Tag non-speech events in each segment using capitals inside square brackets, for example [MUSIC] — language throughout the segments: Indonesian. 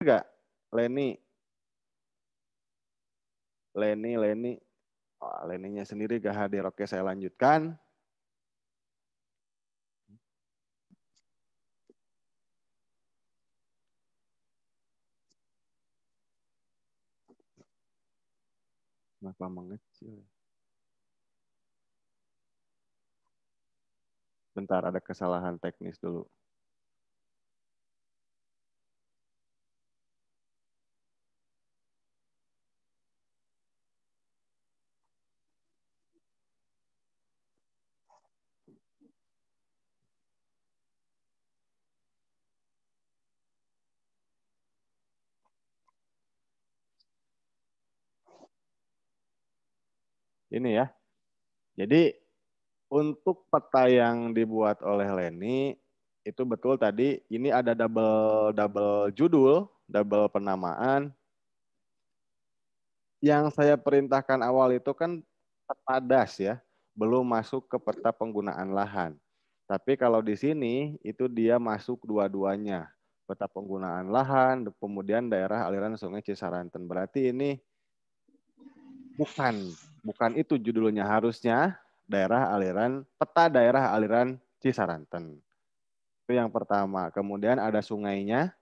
enggak Leni. Leni, Leni. Oh, Leninya sendiri gak hadir. Oke, saya lanjutkan. Kenapa mengecil? Ya? Bentar, ada kesalahan teknis dulu. ini ya. Jadi untuk peta yang dibuat oleh Leni itu betul tadi ini ada double double judul, double penamaan. Yang saya perintahkan awal itu kan das ya, belum masuk ke peta penggunaan lahan. Tapi kalau di sini itu dia masuk dua-duanya, peta penggunaan lahan, kemudian daerah aliran sungai Cisaranten. Berarti ini bukan bukan itu judulnya harusnya daerah aliran peta daerah aliran Cisaranten. Itu yang pertama. Kemudian ada sungainya.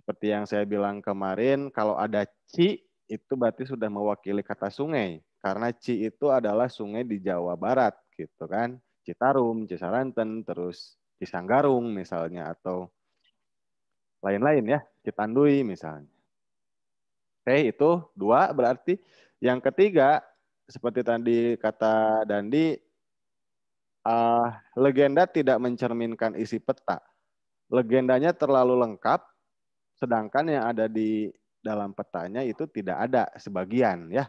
Seperti yang saya bilang kemarin, kalau ada Ci itu berarti sudah mewakili kata sungai. Karena Ci itu adalah sungai di Jawa Barat gitu kan. Citarum, Cisaranten, terus Cisanggarung misalnya atau lain-lain ya, Citandui misalnya. Oke, itu dua berarti yang ketiga seperti tadi kata Dandi, uh, legenda tidak mencerminkan isi peta. Legendanya terlalu lengkap, sedangkan yang ada di dalam petanya itu tidak ada sebagian ya.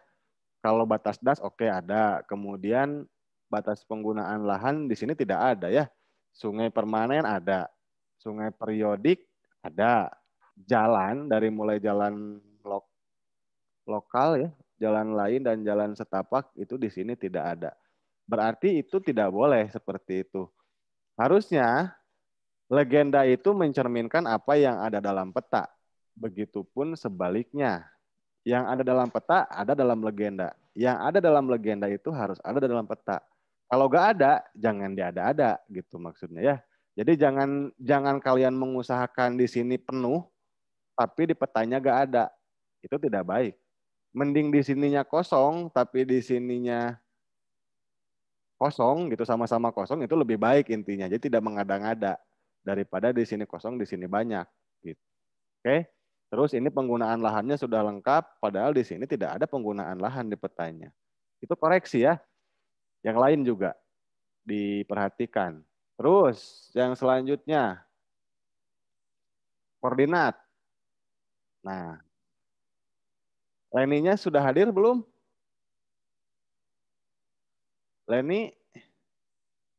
Kalau batas das oke okay, ada, kemudian batas penggunaan lahan di sini tidak ada ya. Sungai permanen ada, sungai periodik ada, jalan dari mulai jalan lokal ya jalan lain dan jalan setapak itu di sini tidak ada. Berarti itu tidak boleh seperti itu. Harusnya legenda itu mencerminkan apa yang ada dalam peta. Begitupun sebaliknya. Yang ada dalam peta ada dalam legenda. Yang ada dalam legenda itu harus ada dalam peta. Kalau gak ada, jangan diada-ada gitu maksudnya ya. Jadi jangan jangan kalian mengusahakan di sini penuh, tapi di petanya gak ada. Itu tidak baik mending di sininya kosong tapi di sininya kosong gitu sama-sama kosong itu lebih baik intinya. Jadi tidak mengada-ngada daripada di sini kosong di sini banyak gitu. Oke. Terus ini penggunaan lahannya sudah lengkap padahal di sini tidak ada penggunaan lahan di petanya. Itu koreksi ya. Yang lain juga diperhatikan. Terus yang selanjutnya koordinat. Nah, Leninya sudah hadir belum? Leni,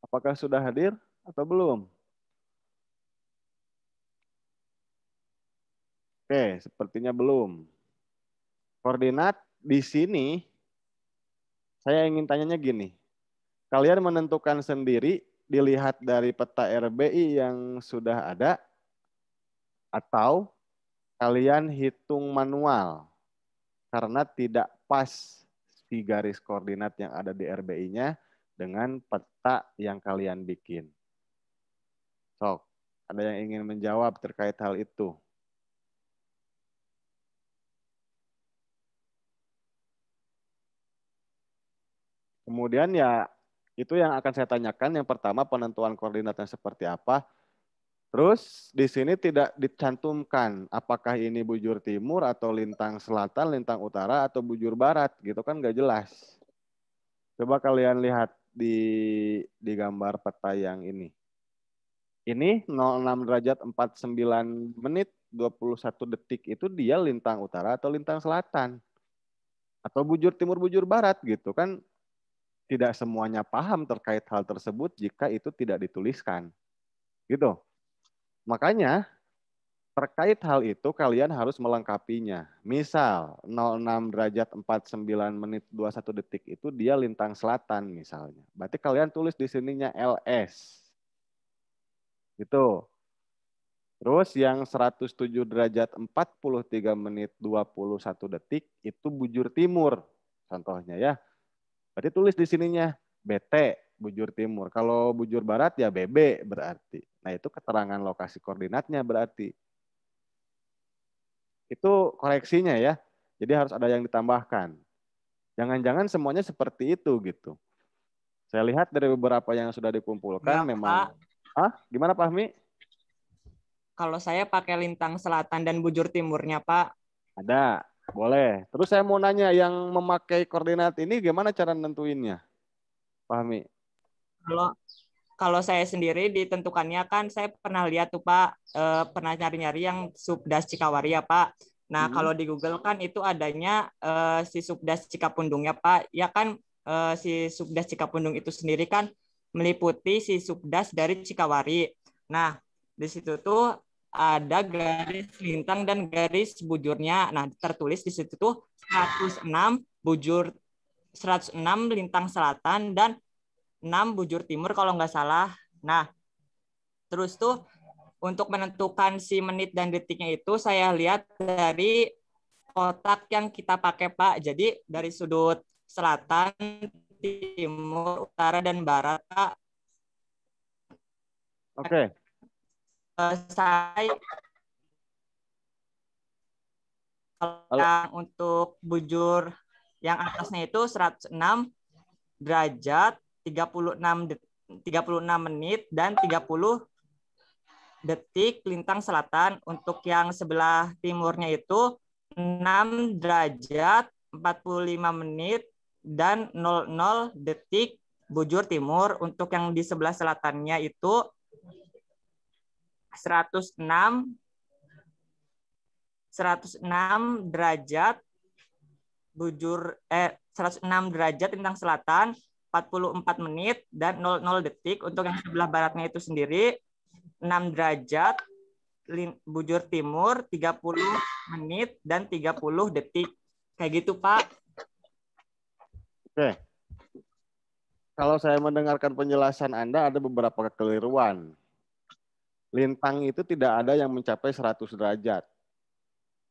apakah sudah hadir atau belum? Oke, sepertinya belum. Koordinat di sini, saya ingin tanyanya gini. Kalian menentukan sendiri dilihat dari peta RBI yang sudah ada atau kalian hitung manual? karena tidak pas si garis koordinat yang ada di RBI-nya dengan peta yang kalian bikin. So, ada yang ingin menjawab terkait hal itu? Kemudian ya itu yang akan saya tanyakan. Yang pertama penentuan koordinatnya seperti apa. Terus di sini tidak dicantumkan apakah ini bujur timur atau lintang selatan, lintang utara atau bujur barat gitu kan nggak jelas. Coba kalian lihat di di gambar peta yang ini. Ini 06 derajat 49 menit 21 detik itu dia lintang utara atau lintang selatan. Atau bujur timur bujur barat gitu kan tidak semuanya paham terkait hal tersebut jika itu tidak dituliskan. Gitu. Makanya terkait hal itu kalian harus melengkapinya. Misal 06 derajat 49 menit 21 detik itu dia lintang selatan misalnya. Berarti kalian tulis di sininya LS. Gitu. Terus yang 107 derajat 43 menit 21 detik itu bujur timur contohnya ya. Berarti tulis di sininya BT bujur timur. Kalau bujur barat ya BB berarti. Nah itu keterangan lokasi koordinatnya berarti. Itu koreksinya ya. Jadi harus ada yang ditambahkan. Jangan-jangan semuanya seperti itu gitu. Saya lihat dari beberapa yang sudah dikumpulkan Bapak, memang. Ah, gimana Pak Mi? Kalau saya pakai lintang selatan dan bujur timurnya Pak. Ada, boleh. Terus saya mau nanya yang memakai koordinat ini gimana cara nentuinnya? Pahami? Kalau kalau saya sendiri ditentukannya kan saya pernah lihat tuh Pak eh, pernah nyari-nyari yang Subdas Cikawari ya Pak. Nah, hmm. kalau di Google kan itu adanya eh, si Subdas Cikapundungnya Pak. Ya kan eh, si Subdas Cikapundung itu sendiri kan meliputi si Subdas dari Cikawari. Nah, di situ tuh ada garis lintang dan garis bujurnya. Nah, tertulis di situ tuh 106 bujur 106 lintang selatan dan 6 bujur timur kalau nggak salah. Nah, terus tuh untuk menentukan si menit dan detiknya itu saya lihat dari kotak yang kita pakai Pak. Jadi dari sudut selatan, timur, utara dan barat Pak. Oke. Okay. Eh, Halo. untuk bujur yang atasnya itu 106 derajat 36 36 menit dan 30 detik lintang selatan. Untuk yang sebelah timurnya itu 6 derajat 45 menit dan 00 detik bujur timur. Untuk yang di sebelah selatannya itu 106 106 derajat bujur eh 106 derajat lintang selatan 44 menit dan 00 detik untuk yang sebelah baratnya itu sendiri 6 derajat bujur timur 30 menit dan 30 detik. Kayak gitu, Pak. Oke. Kalau saya mendengarkan penjelasan Anda ada beberapa kekeliruan. Lintang itu tidak ada yang mencapai 100 derajat.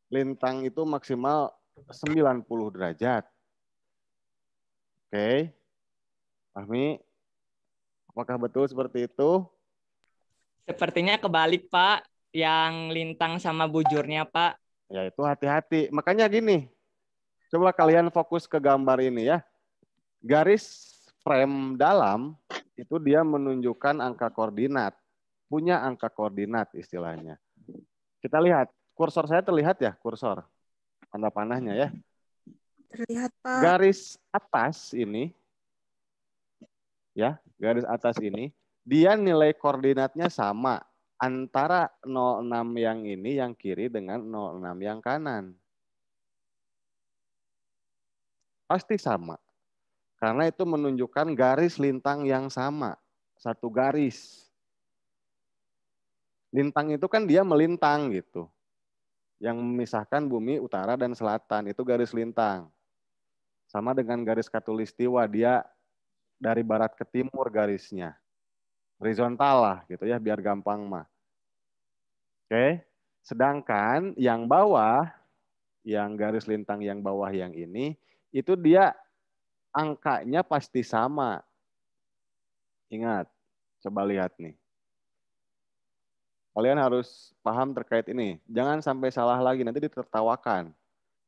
Lintang itu maksimal 90 derajat. Oke. Okay Fahmi, apakah betul seperti itu? Sepertinya kebalik, Pak. Yang lintang sama bujurnya, Pak. Ya, itu hati-hati. Makanya gini, coba kalian fokus ke gambar ini ya. Garis frame dalam itu dia menunjukkan angka koordinat. Punya angka koordinat istilahnya. Kita lihat, kursor saya terlihat ya, kursor. Tanda panahnya ya. Terlihat, Pak. Garis atas ini ya garis atas ini dia nilai koordinatnya sama antara 06 yang ini yang kiri dengan 06 yang kanan. Pasti sama. Karena itu menunjukkan garis lintang yang sama. Satu garis. Lintang itu kan dia melintang gitu. Yang memisahkan bumi utara dan selatan. Itu garis lintang. Sama dengan garis katulistiwa. Dia dari barat ke timur garisnya. Horizontal lah gitu ya biar gampang mah. Oke. Sedangkan yang bawah yang garis lintang yang bawah yang ini itu dia angkanya pasti sama. Ingat, coba lihat nih. Kalian harus paham terkait ini. Jangan sampai salah lagi, nanti ditertawakan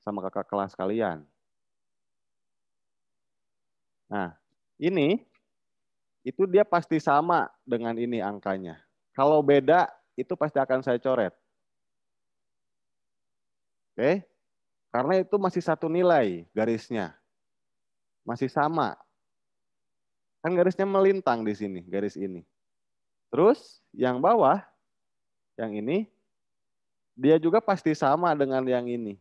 sama kakak kelas kalian. Nah, ini itu dia pasti sama dengan ini angkanya. Kalau beda itu pasti akan saya coret. Oke? Karena itu masih satu nilai garisnya. Masih sama. Kan garisnya melintang di sini, garis ini. Terus yang bawah yang ini dia juga pasti sama dengan yang ini.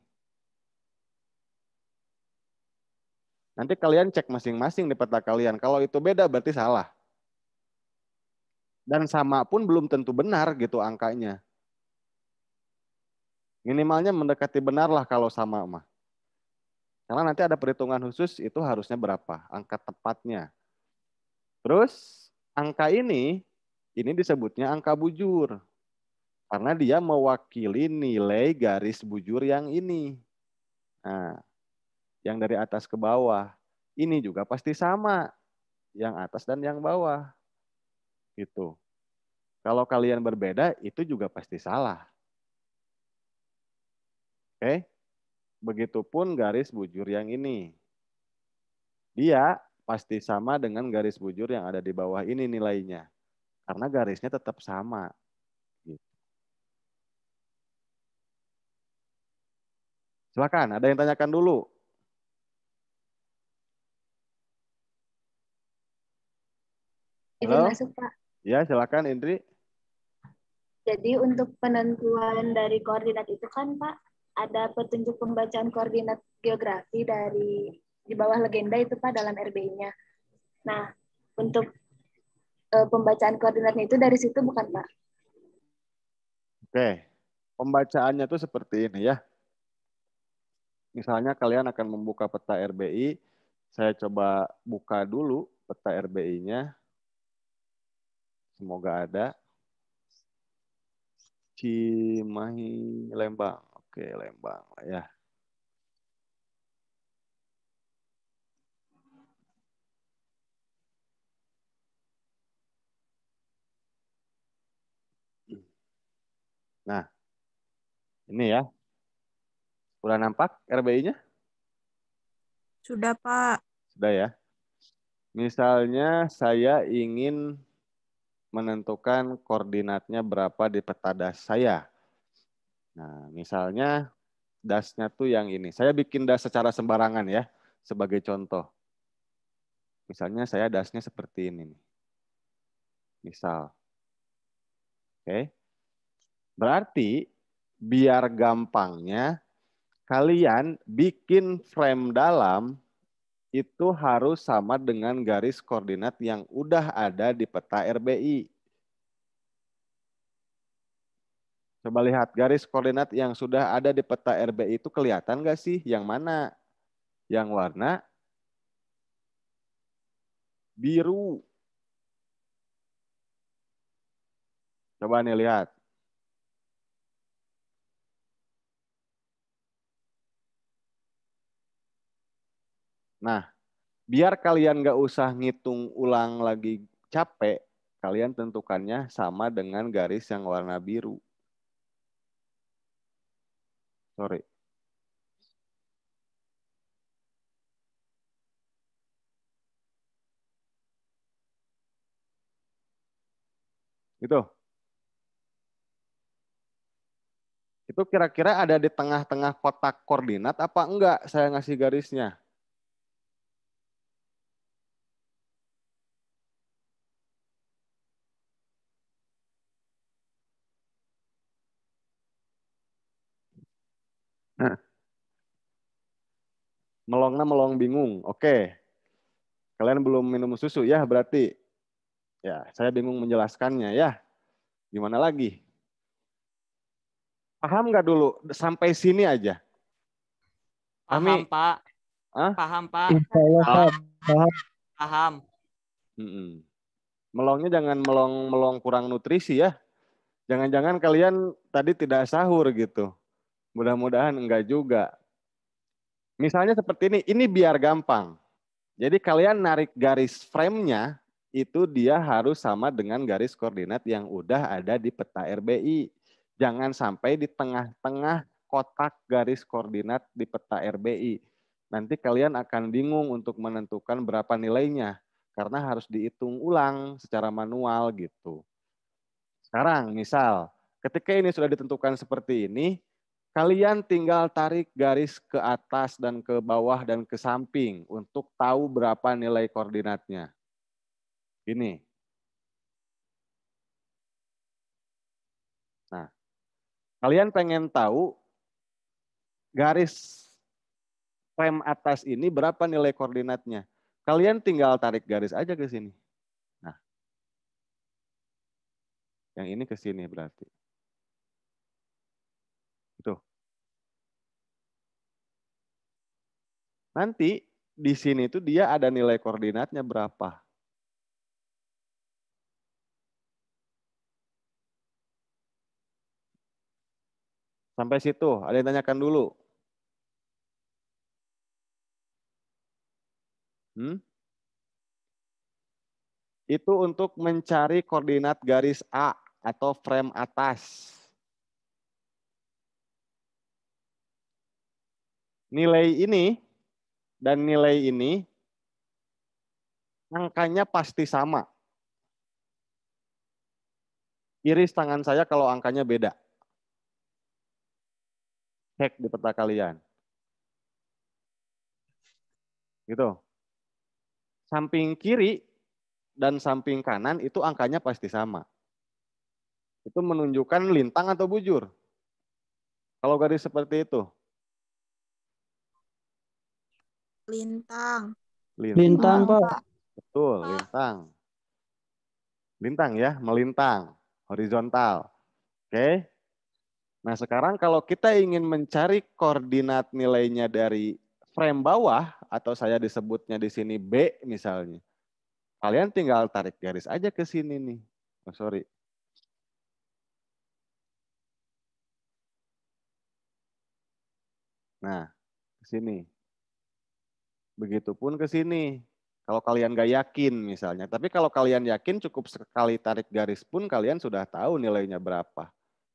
Nanti kalian cek masing-masing di peta kalian. Kalau itu beda berarti salah. Dan sama pun belum tentu benar gitu angkanya. Minimalnya mendekati benar lah kalau sama mah. Karena nanti ada perhitungan khusus itu harusnya berapa, angka tepatnya. Terus angka ini, ini disebutnya angka bujur. Karena dia mewakili nilai garis bujur yang ini. Nah, yang dari atas ke bawah. Ini juga pasti sama, yang atas dan yang bawah. Gitu. Kalau kalian berbeda, itu juga pasti salah. Oke? Begitupun garis bujur yang ini. Dia pasti sama dengan garis bujur yang ada di bawah ini nilainya. Karena garisnya tetap sama. Gitu. Silakan, ada yang tanyakan dulu. Halo? masuk, Pak. Ya, silakan Indri. Jadi untuk penentuan dari koordinat itu kan, Pak, ada petunjuk pembacaan koordinat geografi dari di bawah legenda itu, Pak, dalam RBI-nya. Nah, untuk e, pembacaan koordinatnya itu dari situ bukan, Pak? Oke. Pembacaannya itu seperti ini ya. Misalnya kalian akan membuka peta RBI, saya coba buka dulu peta RBI-nya. Semoga ada. Cimahi Lembang. Oke, Lembang ya. Nah, ini ya. Sudah nampak RBI-nya? Sudah, Pak. Sudah ya. Misalnya saya ingin menentukan koordinatnya berapa di peta das saya. Nah, misalnya dasnya tuh yang ini. Saya bikin das secara sembarangan ya, sebagai contoh. Misalnya saya dasnya seperti ini. Nih. Misal. Oke. Berarti biar gampangnya kalian bikin frame dalam itu harus sama dengan garis koordinat yang udah ada di peta RBI. Coba lihat garis koordinat yang sudah ada di peta RBI itu kelihatan nggak sih? Yang mana? Yang warna biru. Coba nih lihat. Nah, biar kalian nggak usah ngitung ulang lagi capek, kalian tentukannya sama dengan garis yang warna biru. Sorry. Gitu. Itu kira-kira ada di tengah-tengah kotak koordinat apa enggak saya ngasih garisnya? Nah. Melongna melong bingung. Oke. Okay. Kalian belum minum susu ya berarti. Ya, saya bingung menjelaskannya ya. Gimana lagi? Paham nggak dulu? Sampai sini aja. Paham, Pak. Hah? Paham, Pak. Paham. Paham. Paham. Mm Melongnya jangan melong-melong kurang nutrisi ya. Jangan-jangan kalian tadi tidak sahur gitu Mudah-mudahan enggak juga. Misalnya seperti ini, ini biar gampang. Jadi kalian narik garis frame-nya itu dia harus sama dengan garis koordinat yang udah ada di peta RBI. Jangan sampai di tengah-tengah kotak garis koordinat di peta RBI. Nanti kalian akan bingung untuk menentukan berapa nilainya karena harus dihitung ulang secara manual gitu. Sekarang misal ketika ini sudah ditentukan seperti ini, Kalian tinggal tarik garis ke atas dan ke bawah dan ke samping untuk tahu berapa nilai koordinatnya. Ini. Nah, kalian pengen tahu garis rem atas ini berapa nilai koordinatnya. Kalian tinggal tarik garis aja ke sini. Nah, yang ini ke sini berarti. Gitu. Nanti di sini itu dia ada nilai koordinatnya berapa. Sampai situ, ada yang tanyakan dulu. Hmm? Itu untuk mencari koordinat garis A atau frame atas. nilai ini dan nilai ini angkanya pasti sama. Iris tangan saya kalau angkanya beda. Cek di peta kalian. Gitu. Samping kiri dan samping kanan itu angkanya pasti sama. Itu menunjukkan lintang atau bujur. Kalau garis seperti itu, Lintang. Lintang, lintang Pak. Betul, Pak. lintang. Lintang ya, melintang, horizontal. Oke. Nah, sekarang kalau kita ingin mencari koordinat nilainya dari frame bawah atau saya disebutnya di sini B misalnya. Kalian tinggal tarik garis aja ke sini nih. Oh, sorry. Nah, ke sini. Begitupun ke sini. Kalau kalian gak yakin misalnya. Tapi kalau kalian yakin cukup sekali tarik garis pun kalian sudah tahu nilainya berapa.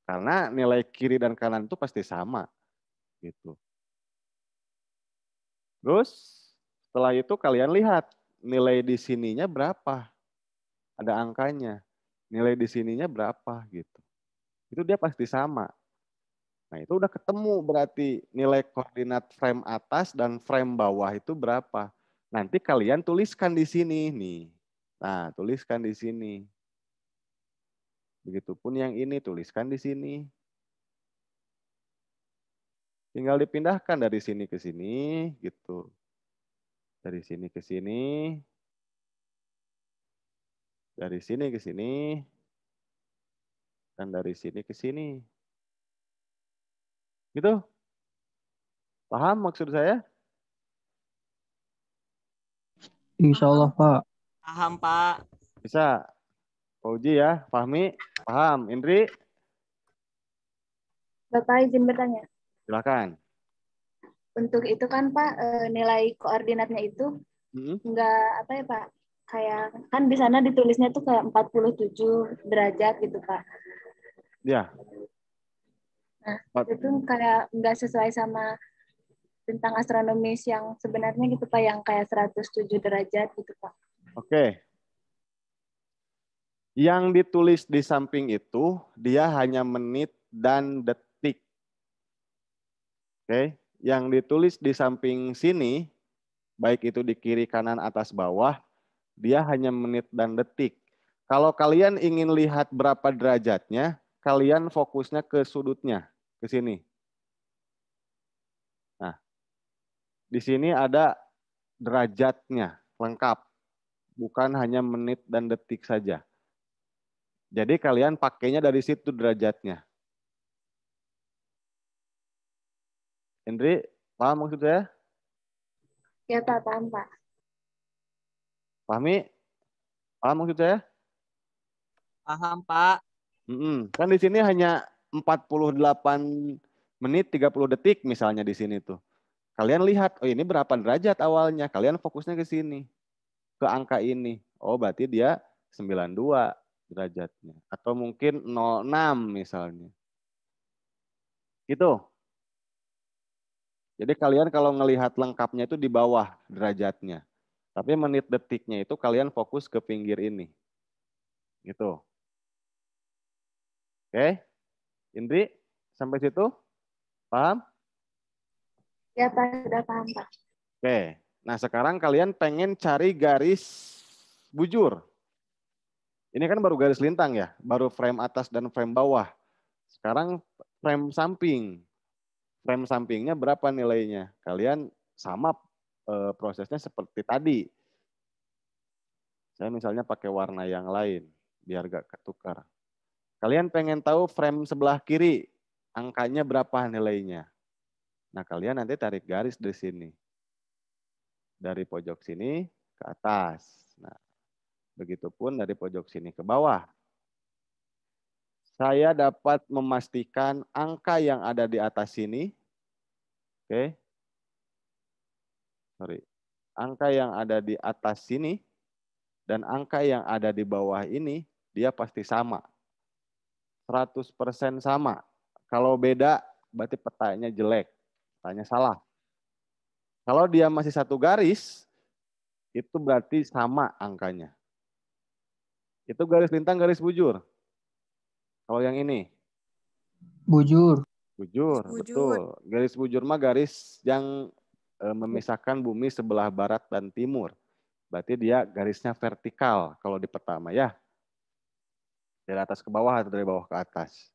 Karena nilai kiri dan kanan itu pasti sama. gitu. Terus setelah itu kalian lihat nilai di sininya berapa. Ada angkanya. Nilai di sininya berapa gitu. Itu dia pasti sama Nah, itu udah ketemu berarti nilai koordinat frame atas dan frame bawah itu berapa. Nanti kalian tuliskan di sini nih. Nah, tuliskan di sini. Begitupun yang ini tuliskan di sini. Tinggal dipindahkan dari sini ke sini gitu. Dari sini ke sini. Dari sini ke sini. Dan dari sini ke sini. Gitu? Paham maksud saya? Insya Allah, Pak. Paham, Pak. Bisa. Pak Uji ya, Fahmi, paham. Indri? Bapak izin bertanya. Silakan. Untuk itu kan Pak, eh, nilai koordinatnya itu hmm? enggak apa ya Pak, kayak kan di sana ditulisnya tuh kayak 47 derajat gitu Pak. Ya. Nah, itu kayak nggak sesuai sama tentang astronomis yang sebenarnya gitu Pak, yang kayak 107 derajat gitu Pak. Oke. Yang ditulis di samping itu, dia hanya menit dan detik. Oke. Yang ditulis di samping sini, baik itu di kiri, kanan, atas, bawah, dia hanya menit dan detik. Kalau kalian ingin lihat berapa derajatnya, kalian fokusnya ke sudutnya, ke sini. Nah, di sini ada derajatnya lengkap, bukan hanya menit dan detik saja. Jadi kalian pakainya dari situ derajatnya. Hendri, paham maksudnya? Ya Pak, paham Pak. Pahami? Paham maksudnya? saya? Paham Pak. Mm-mm. Kan di sini hanya 48 menit 30 detik misalnya di sini tuh. Kalian lihat, oh ini berapa derajat awalnya? Kalian fokusnya ke sini, ke angka ini. Oh berarti dia 92 derajatnya. Atau mungkin 06 misalnya. Gitu. Jadi kalian kalau melihat lengkapnya itu di bawah derajatnya. Tapi menit detiknya itu kalian fokus ke pinggir ini. Gitu. Oke. Indri, sampai situ? Paham? Ya, Pak. Sudah paham, Pak. Oke. Nah, sekarang kalian pengen cari garis bujur. Ini kan baru garis lintang ya, baru frame atas dan frame bawah. Sekarang frame samping. Frame sampingnya berapa nilainya? Kalian sama e, prosesnya seperti tadi. Saya misalnya pakai warna yang lain biar gak ketukar. Kalian pengen tahu frame sebelah kiri angkanya berapa nilainya. Nah, kalian nanti tarik garis di sini. Dari pojok sini ke atas. Nah, begitupun dari pojok sini ke bawah. Saya dapat memastikan angka yang ada di atas sini. Oke. Okay. Sorry. Angka yang ada di atas sini dan angka yang ada di bawah ini, dia pasti sama 100% sama. Kalau beda, berarti petanya jelek. Petanya salah. Kalau dia masih satu garis, itu berarti sama angkanya. Itu garis lintang, garis bujur. Kalau yang ini? Bujur. Bujur, bujur. betul. Garis bujur mah garis yang e, memisahkan bumi sebelah barat dan timur. Berarti dia garisnya vertikal kalau di pertama ya. Dari atas ke bawah atau dari bawah ke atas.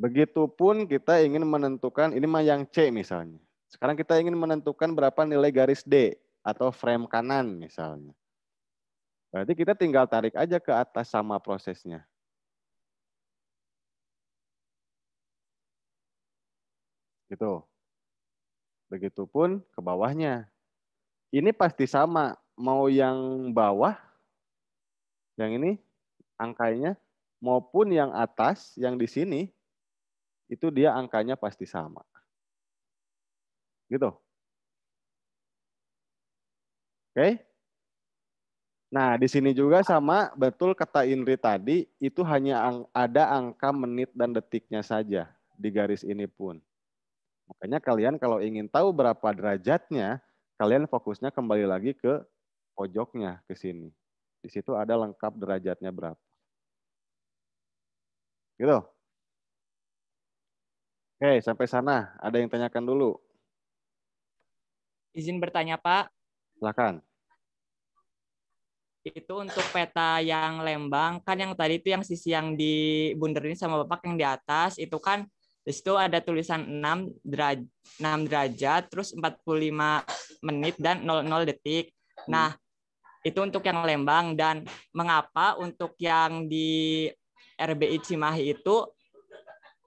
Begitupun kita ingin menentukan, ini mah yang C misalnya. Sekarang kita ingin menentukan berapa nilai garis D atau frame kanan misalnya. Berarti kita tinggal tarik aja ke atas sama prosesnya. Gitu. Begitupun ke bawahnya. Ini pasti sama. Mau yang bawah, yang ini angkanya, maupun yang atas yang di sini itu dia angkanya pasti sama. Gitu. Oke. Nah, di sini juga sama betul kata Indri tadi, itu hanya ada angka menit dan detiknya saja di garis ini pun. Makanya kalian kalau ingin tahu berapa derajatnya, kalian fokusnya kembali lagi ke pojoknya ke sini. Di situ ada lengkap derajatnya berapa. Gitu. Oke, sampai sana. Ada yang tanyakan dulu. Izin bertanya, Pak. Silakan. Itu untuk peta yang Lembang, kan yang tadi itu yang sisi yang di bunderin sama Bapak yang di atas, itu kan di situ ada tulisan 6 derajat, 6 derajat, terus 45 menit dan 00 detik. Nah, itu untuk yang Lembang dan mengapa untuk yang di RBI Cimahi itu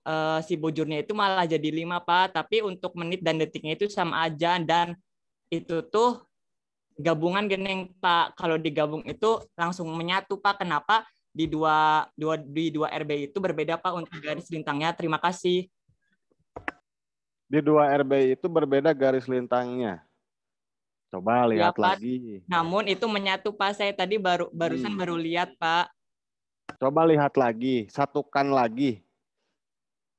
uh, si bujurnya itu malah jadi lima pak tapi untuk menit dan detiknya itu sama aja dan itu tuh gabungan geneng pak kalau digabung itu langsung menyatu pak kenapa di dua dua di dua RBI itu berbeda pak untuk garis lintangnya terima kasih di dua RBI itu berbeda garis lintangnya coba iya, lihat ya, lagi namun itu menyatu pak saya tadi baru barusan hmm. baru lihat pak Coba lihat lagi, satukan lagi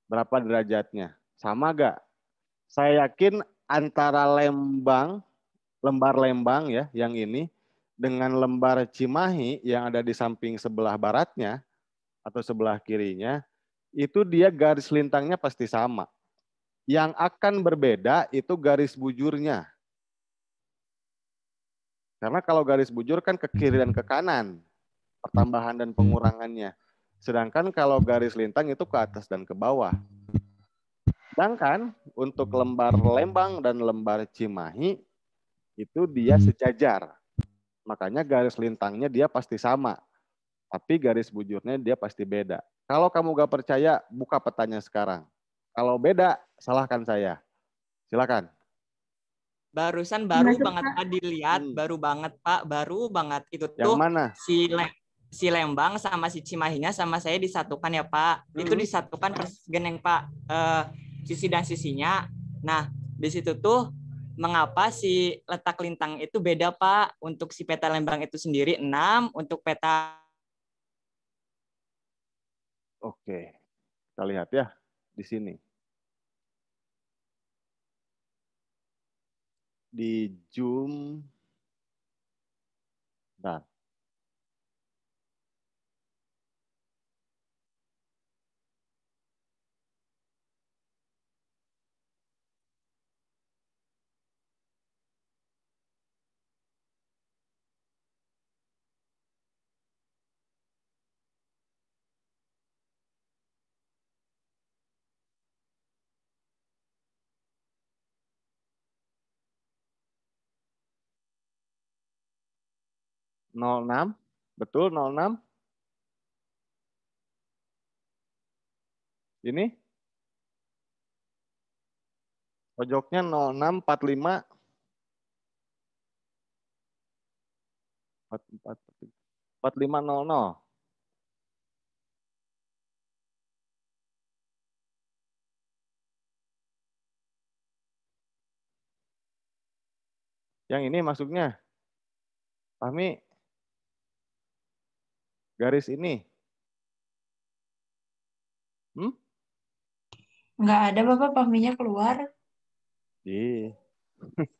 berapa derajatnya. Sama gak? Saya yakin antara Lembang, lembar Lembang ya yang ini dengan lembar Cimahi yang ada di samping sebelah baratnya atau sebelah kirinya, itu dia garis lintangnya pasti sama. Yang akan berbeda itu garis bujurnya. Karena kalau garis bujur kan ke kiri dan ke kanan pertambahan dan hmm. pengurangannya. Sedangkan kalau garis lintang itu ke atas dan ke bawah. Sedangkan untuk lembar hmm. Lembang dan lembar Cimahi itu dia hmm. sejajar. Makanya garis lintangnya dia pasti sama. Tapi garis bujurnya dia pasti beda. Kalau kamu gak percaya, buka petanya sekarang. Kalau beda, salahkan saya. Silakan. Barusan baru Masuk, banget Pak dilihat, hmm. baru banget Pak, baru banget itu Yang tuh mana? si si Lembang sama si Cimahinya sama saya disatukan ya Pak. Hmm. Itu disatukan persis geneng Pak uh, sisi dan sisinya. Nah di situ tuh mengapa si letak lintang itu beda Pak untuk si peta Lembang itu sendiri enam untuk peta Oke, kita lihat ya di sini. Di zoom. Nah. 06. Betul 06? Ini? Pojoknya 0645 4500. Yang ini masuknya. Fahmi, garis ini? Hmm? Nggak ada, Bapak. Pahminya keluar. Oke, iya. [LAUGHS]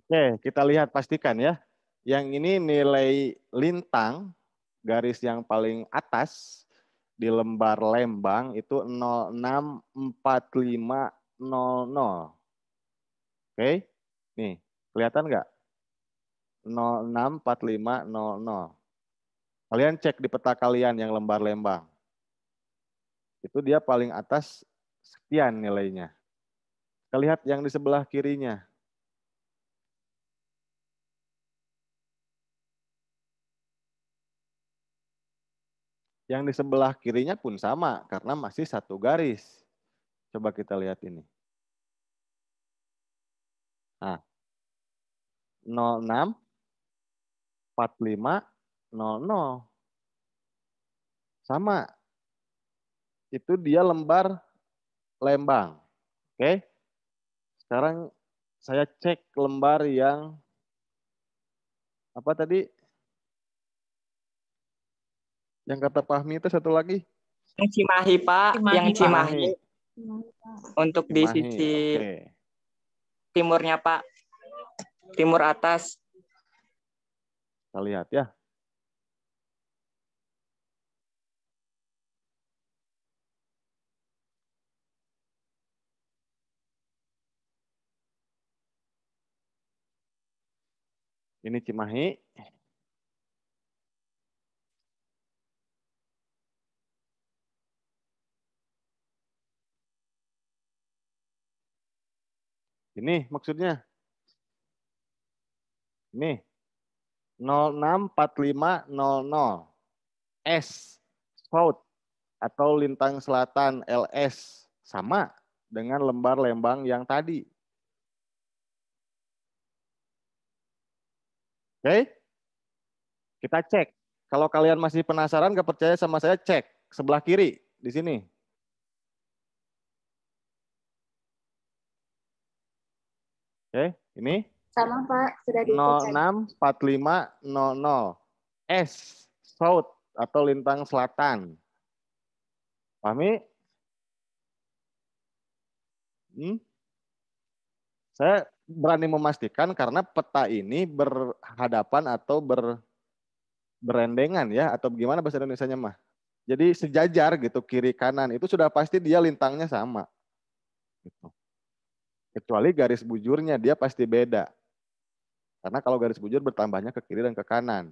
Oke, kita lihat pastikan ya. Yang ini nilai lintang, garis yang paling atas di lembar Lembang itu 064500. Oke, nih kelihatan nggak? 064500. Kalian cek di peta kalian yang lembar-lembang. Itu dia paling atas sekian nilainya. Kita lihat yang di sebelah kirinya. Yang di sebelah kirinya pun sama karena masih satu garis. Coba kita lihat ini. Nah, 06, 45, 00 Sama. Itu dia lembar Lembang. Oke. Sekarang saya cek lembar yang apa tadi? Yang kata Fahmi itu satu lagi. Yang Cimahi, Pak. Cimahi, yang Cimahi. Cimahi. Untuk Cimahi, di sisi Oke. timurnya, Pak. Timur atas. Kita lihat ya. Ini Cimahi. Ini maksudnya. Ini. 064500. S. South. Atau lintang selatan LS. Sama dengan lembar lembang yang tadi. Oke? Okay? Kita cek. Kalau kalian masih penasaran, nggak percaya sama saya, cek. Sebelah kiri, di sini. Oke, okay, ini. Sama Pak, sudah di 064500. S, South atau lintang selatan. Pahami? Hmm? Saya berani memastikan karena peta ini berhadapan atau ber berendengan ya atau gimana bahasa Indonesia-nya mah. Jadi sejajar gitu kiri kanan itu sudah pasti dia lintangnya sama. Gitu. Kecuali garis bujurnya dia pasti beda. Karena kalau garis bujur bertambahnya ke kiri dan ke kanan.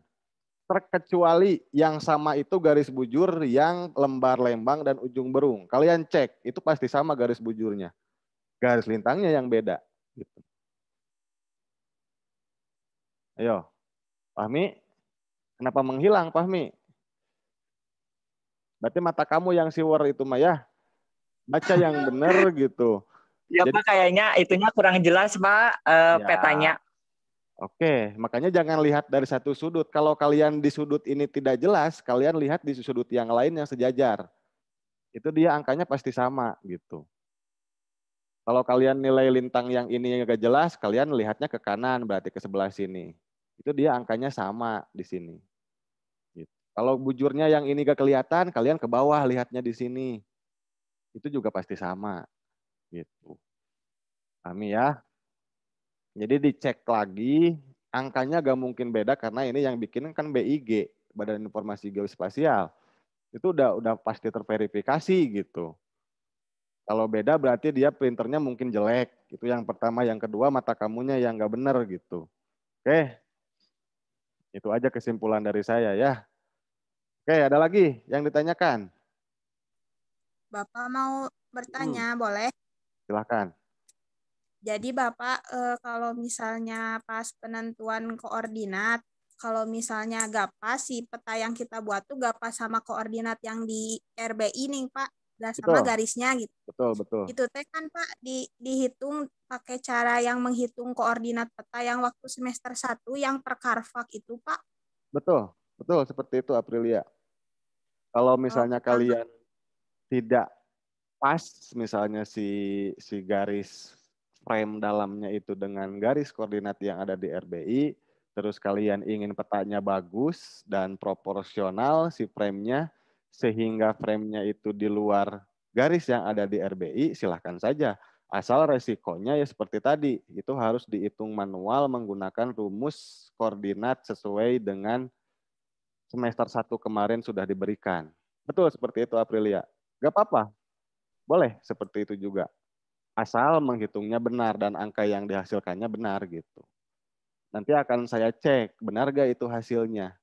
Terkecuali yang sama itu garis bujur yang lembar lembang dan ujung berung. Kalian cek, itu pasti sama garis bujurnya. Garis lintangnya yang beda. Gitu. Ayo. Fahmi, kenapa menghilang Fahmi? Berarti mata kamu yang siwar itu Maya. Baca yang [LAUGHS] benar gitu. Ya Jadi, Pak kayaknya itunya kurang jelas Pak e, eh, ya. petanya. Oke, makanya jangan lihat dari satu sudut. Kalau kalian di sudut ini tidak jelas, kalian lihat di sudut yang lain yang sejajar. Itu dia angkanya pasti sama gitu. Kalau kalian nilai lintang yang ini yang gak jelas, kalian lihatnya ke kanan, berarti ke sebelah sini itu dia angkanya sama di sini. Gitu. Kalau bujurnya yang ini gak kelihatan, kalian ke bawah lihatnya di sini. Itu juga pasti sama. Gitu. Kami ya? Jadi dicek lagi, angkanya gak mungkin beda karena ini yang bikin kan BIG, Badan Informasi Geospasial. Itu udah udah pasti terverifikasi gitu. Kalau beda berarti dia printernya mungkin jelek. Itu yang pertama. Yang kedua mata kamunya yang gak bener gitu. Oke, itu aja kesimpulan dari saya ya. Oke, ada lagi yang ditanyakan? Bapak mau bertanya, hmm. boleh? Silakan. Jadi Bapak eh, kalau misalnya pas penentuan koordinat, kalau misalnya gak pas si peta yang kita buat tuh gak pas sama koordinat yang di RBI nih Pak belas sama garisnya gitu. Betul, betul. Itu teh kan Pak di dihitung pakai cara yang menghitung koordinat peta yang waktu semester 1 yang per karvak itu, Pak. Betul, betul seperti itu Aprilia. Kalau oh, misalnya oh, kalian apa? tidak pas misalnya si si garis frame dalamnya itu dengan garis koordinat yang ada di RBI, terus kalian ingin petanya bagus dan proporsional si frame nya sehingga framenya itu di luar garis yang ada di RBI, silahkan saja. Asal resikonya ya seperti tadi, itu harus dihitung manual menggunakan rumus koordinat sesuai dengan semester 1 kemarin sudah diberikan. Betul seperti itu Aprilia. Gak apa-apa, boleh seperti itu juga. Asal menghitungnya benar dan angka yang dihasilkannya benar gitu. Nanti akan saya cek, benar gak itu hasilnya.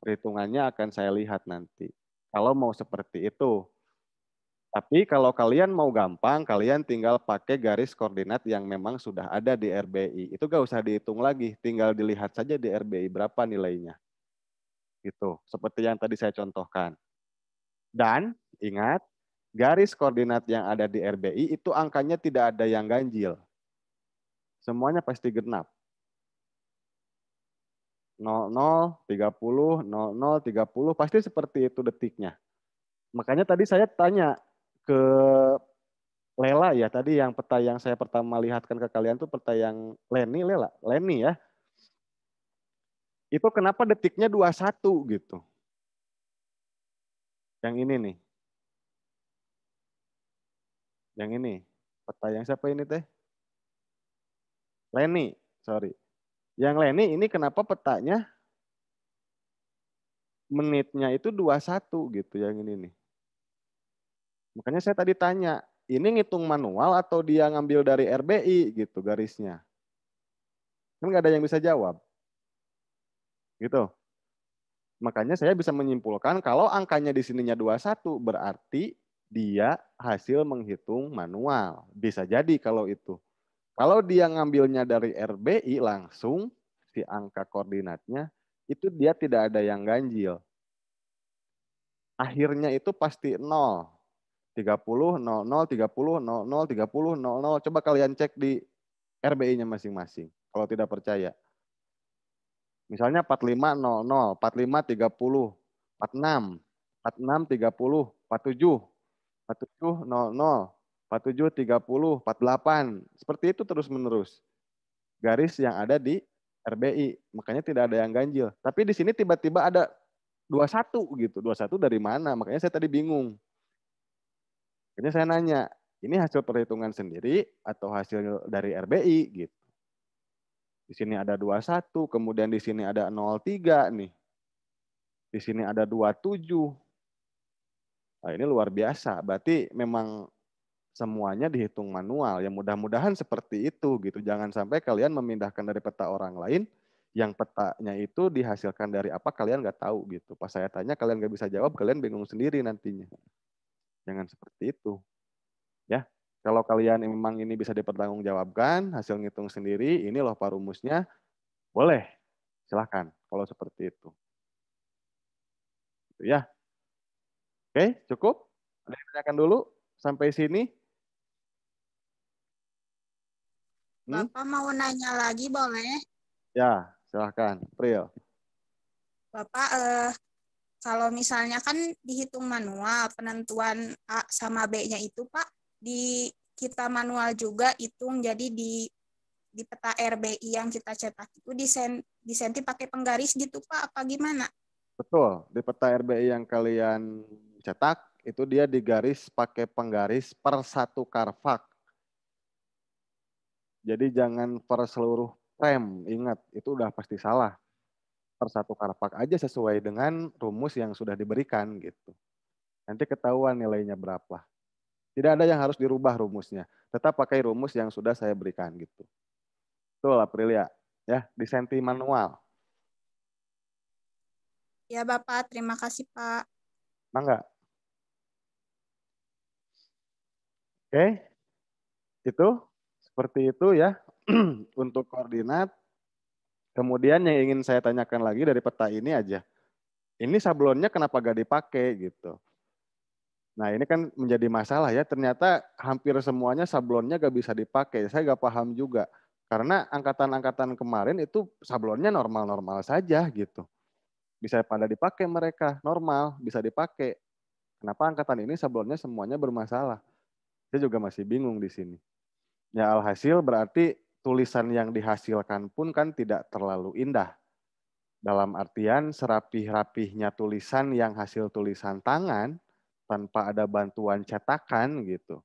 Perhitungannya akan saya lihat nanti kalau mau seperti itu. Tapi kalau kalian mau gampang, kalian tinggal pakai garis koordinat yang memang sudah ada di RBI. Itu gak usah dihitung lagi, tinggal dilihat saja di RBI berapa nilainya. Gitu, seperti yang tadi saya contohkan. Dan ingat, garis koordinat yang ada di RBI itu angkanya tidak ada yang ganjil. Semuanya pasti genap. 00, 30, 00, 30, pasti seperti itu detiknya. Makanya tadi saya tanya ke Lela ya, tadi yang peta yang saya pertama lihatkan ke kalian tuh peta yang Leni, Lela, Leni ya. Itu kenapa detiknya 21 gitu. Yang ini nih. Yang ini. Peta yang siapa ini teh? Leni, sorry. Yang lain ini kenapa petanya menitnya itu 21 gitu yang ini nih. Makanya saya tadi tanya, ini ngitung manual atau dia ngambil dari RBI gitu garisnya? Kan nggak ada yang bisa jawab. Gitu. Makanya saya bisa menyimpulkan kalau angkanya di sininya 21 berarti dia hasil menghitung manual. Bisa jadi kalau itu. Kalau dia ngambilnya dari RBI langsung, si angka koordinatnya, itu dia tidak ada yang ganjil. Akhirnya itu pasti 0. 30, 00, 30, 00, 30, 00. Coba kalian cek di RBI-nya masing-masing. Kalau tidak percaya. Misalnya 45, 00, 45, 30, 46, 46, 30, 47, 47, 00, 47, 30, 48. Seperti itu terus-menerus. Garis yang ada di RBI. Makanya tidak ada yang ganjil. Tapi di sini tiba-tiba ada 21 gitu. 21 dari mana? Makanya saya tadi bingung. Makanya saya nanya, ini hasil perhitungan sendiri atau hasil dari RBI gitu. Di sini ada 21, kemudian di sini ada 03 nih. Di sini ada 27. Nah, ini luar biasa. Berarti memang semuanya dihitung manual. Ya mudah-mudahan seperti itu gitu. Jangan sampai kalian memindahkan dari peta orang lain yang petanya itu dihasilkan dari apa kalian nggak tahu gitu. Pas saya tanya kalian nggak bisa jawab, kalian bingung sendiri nantinya. Jangan seperti itu. Ya, kalau kalian memang ini bisa dipertanggungjawabkan, hasil ngitung sendiri, ini loh parumusnya, boleh, silahkan kalau seperti itu. Gitu ya. Oke, cukup. Ada yang tanyakan dulu sampai sini. Hmm? Bapak hmm? mau nanya lagi boleh? Ya, silahkan. Pril. Bapak, eh, kalau misalnya kan dihitung manual penentuan A sama B-nya itu Pak di kita manual juga hitung jadi di di peta RBI yang kita cetak itu disen disenti pakai penggaris gitu Pak apa gimana? Betul, di peta RBI yang kalian cetak itu dia digaris pakai penggaris per satu karvak. Jadi jangan per seluruh frame, ingat itu udah pasti salah. Per satu karpak aja sesuai dengan rumus yang sudah diberikan gitu. Nanti ketahuan nilainya berapa. Tidak ada yang harus dirubah rumusnya. Tetap pakai rumus yang sudah saya berikan gitu. Betul Aprilia, ya, senti manual. Ya Bapak, terima kasih Pak. Mangga. Oke, itu seperti itu ya [CLEARS THROAT] untuk koordinat. Kemudian yang ingin saya tanyakan lagi dari peta ini aja. Ini sablonnya kenapa gak dipakai gitu. Nah ini kan menjadi masalah ya. Ternyata hampir semuanya sablonnya gak bisa dipakai. Saya gak paham juga. Karena angkatan-angkatan kemarin itu sablonnya normal-normal saja gitu. Bisa pada dipakai mereka, normal, bisa dipakai. Kenapa angkatan ini sablonnya semuanya bermasalah? Saya juga masih bingung di sini. Ya alhasil berarti tulisan yang dihasilkan pun kan tidak terlalu indah. Dalam artian serapih-rapihnya tulisan yang hasil tulisan tangan tanpa ada bantuan cetakan gitu.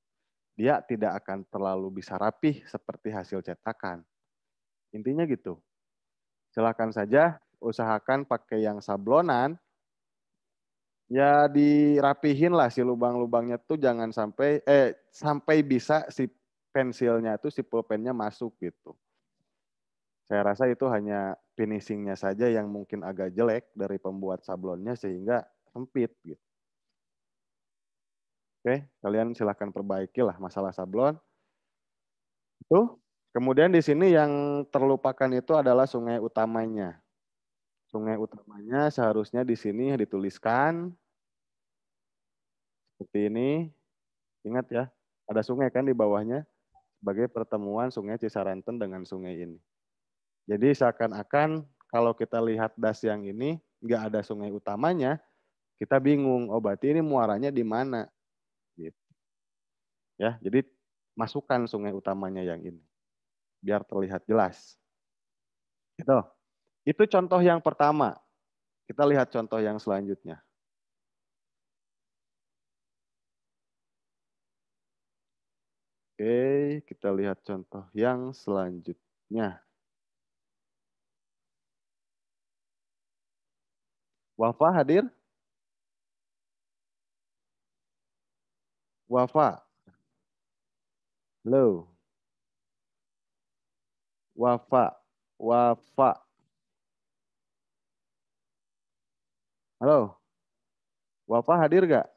Dia tidak akan terlalu bisa rapih seperti hasil cetakan. Intinya gitu. Silakan saja usahakan pakai yang sablonan. Ya dirapihin lah si lubang-lubangnya tuh jangan sampai eh sampai bisa si pensilnya itu si pulpennya masuk gitu. Saya rasa itu hanya finishingnya saja yang mungkin agak jelek dari pembuat sablonnya sehingga sempit gitu. Oke, kalian silahkan perbaiki lah masalah sablon. Itu. Kemudian di sini yang terlupakan itu adalah sungai utamanya. Sungai utamanya seharusnya di sini dituliskan seperti ini. Ingat ya, ada sungai kan di bawahnya sebagai pertemuan Sungai Cisaranten dengan sungai ini. Jadi seakan-akan kalau kita lihat das yang ini nggak ada sungai utamanya, kita bingung. Oh berarti ini muaranya di mana? Gitu. Ya, jadi masukkan sungai utamanya yang ini biar terlihat jelas. Gitu. Itu contoh yang pertama. Kita lihat contoh yang selanjutnya. Oke, kita lihat contoh yang selanjutnya. Wafa hadir? Wafa. Halo. Wafa. Wafa. Halo. Wafa hadir gak?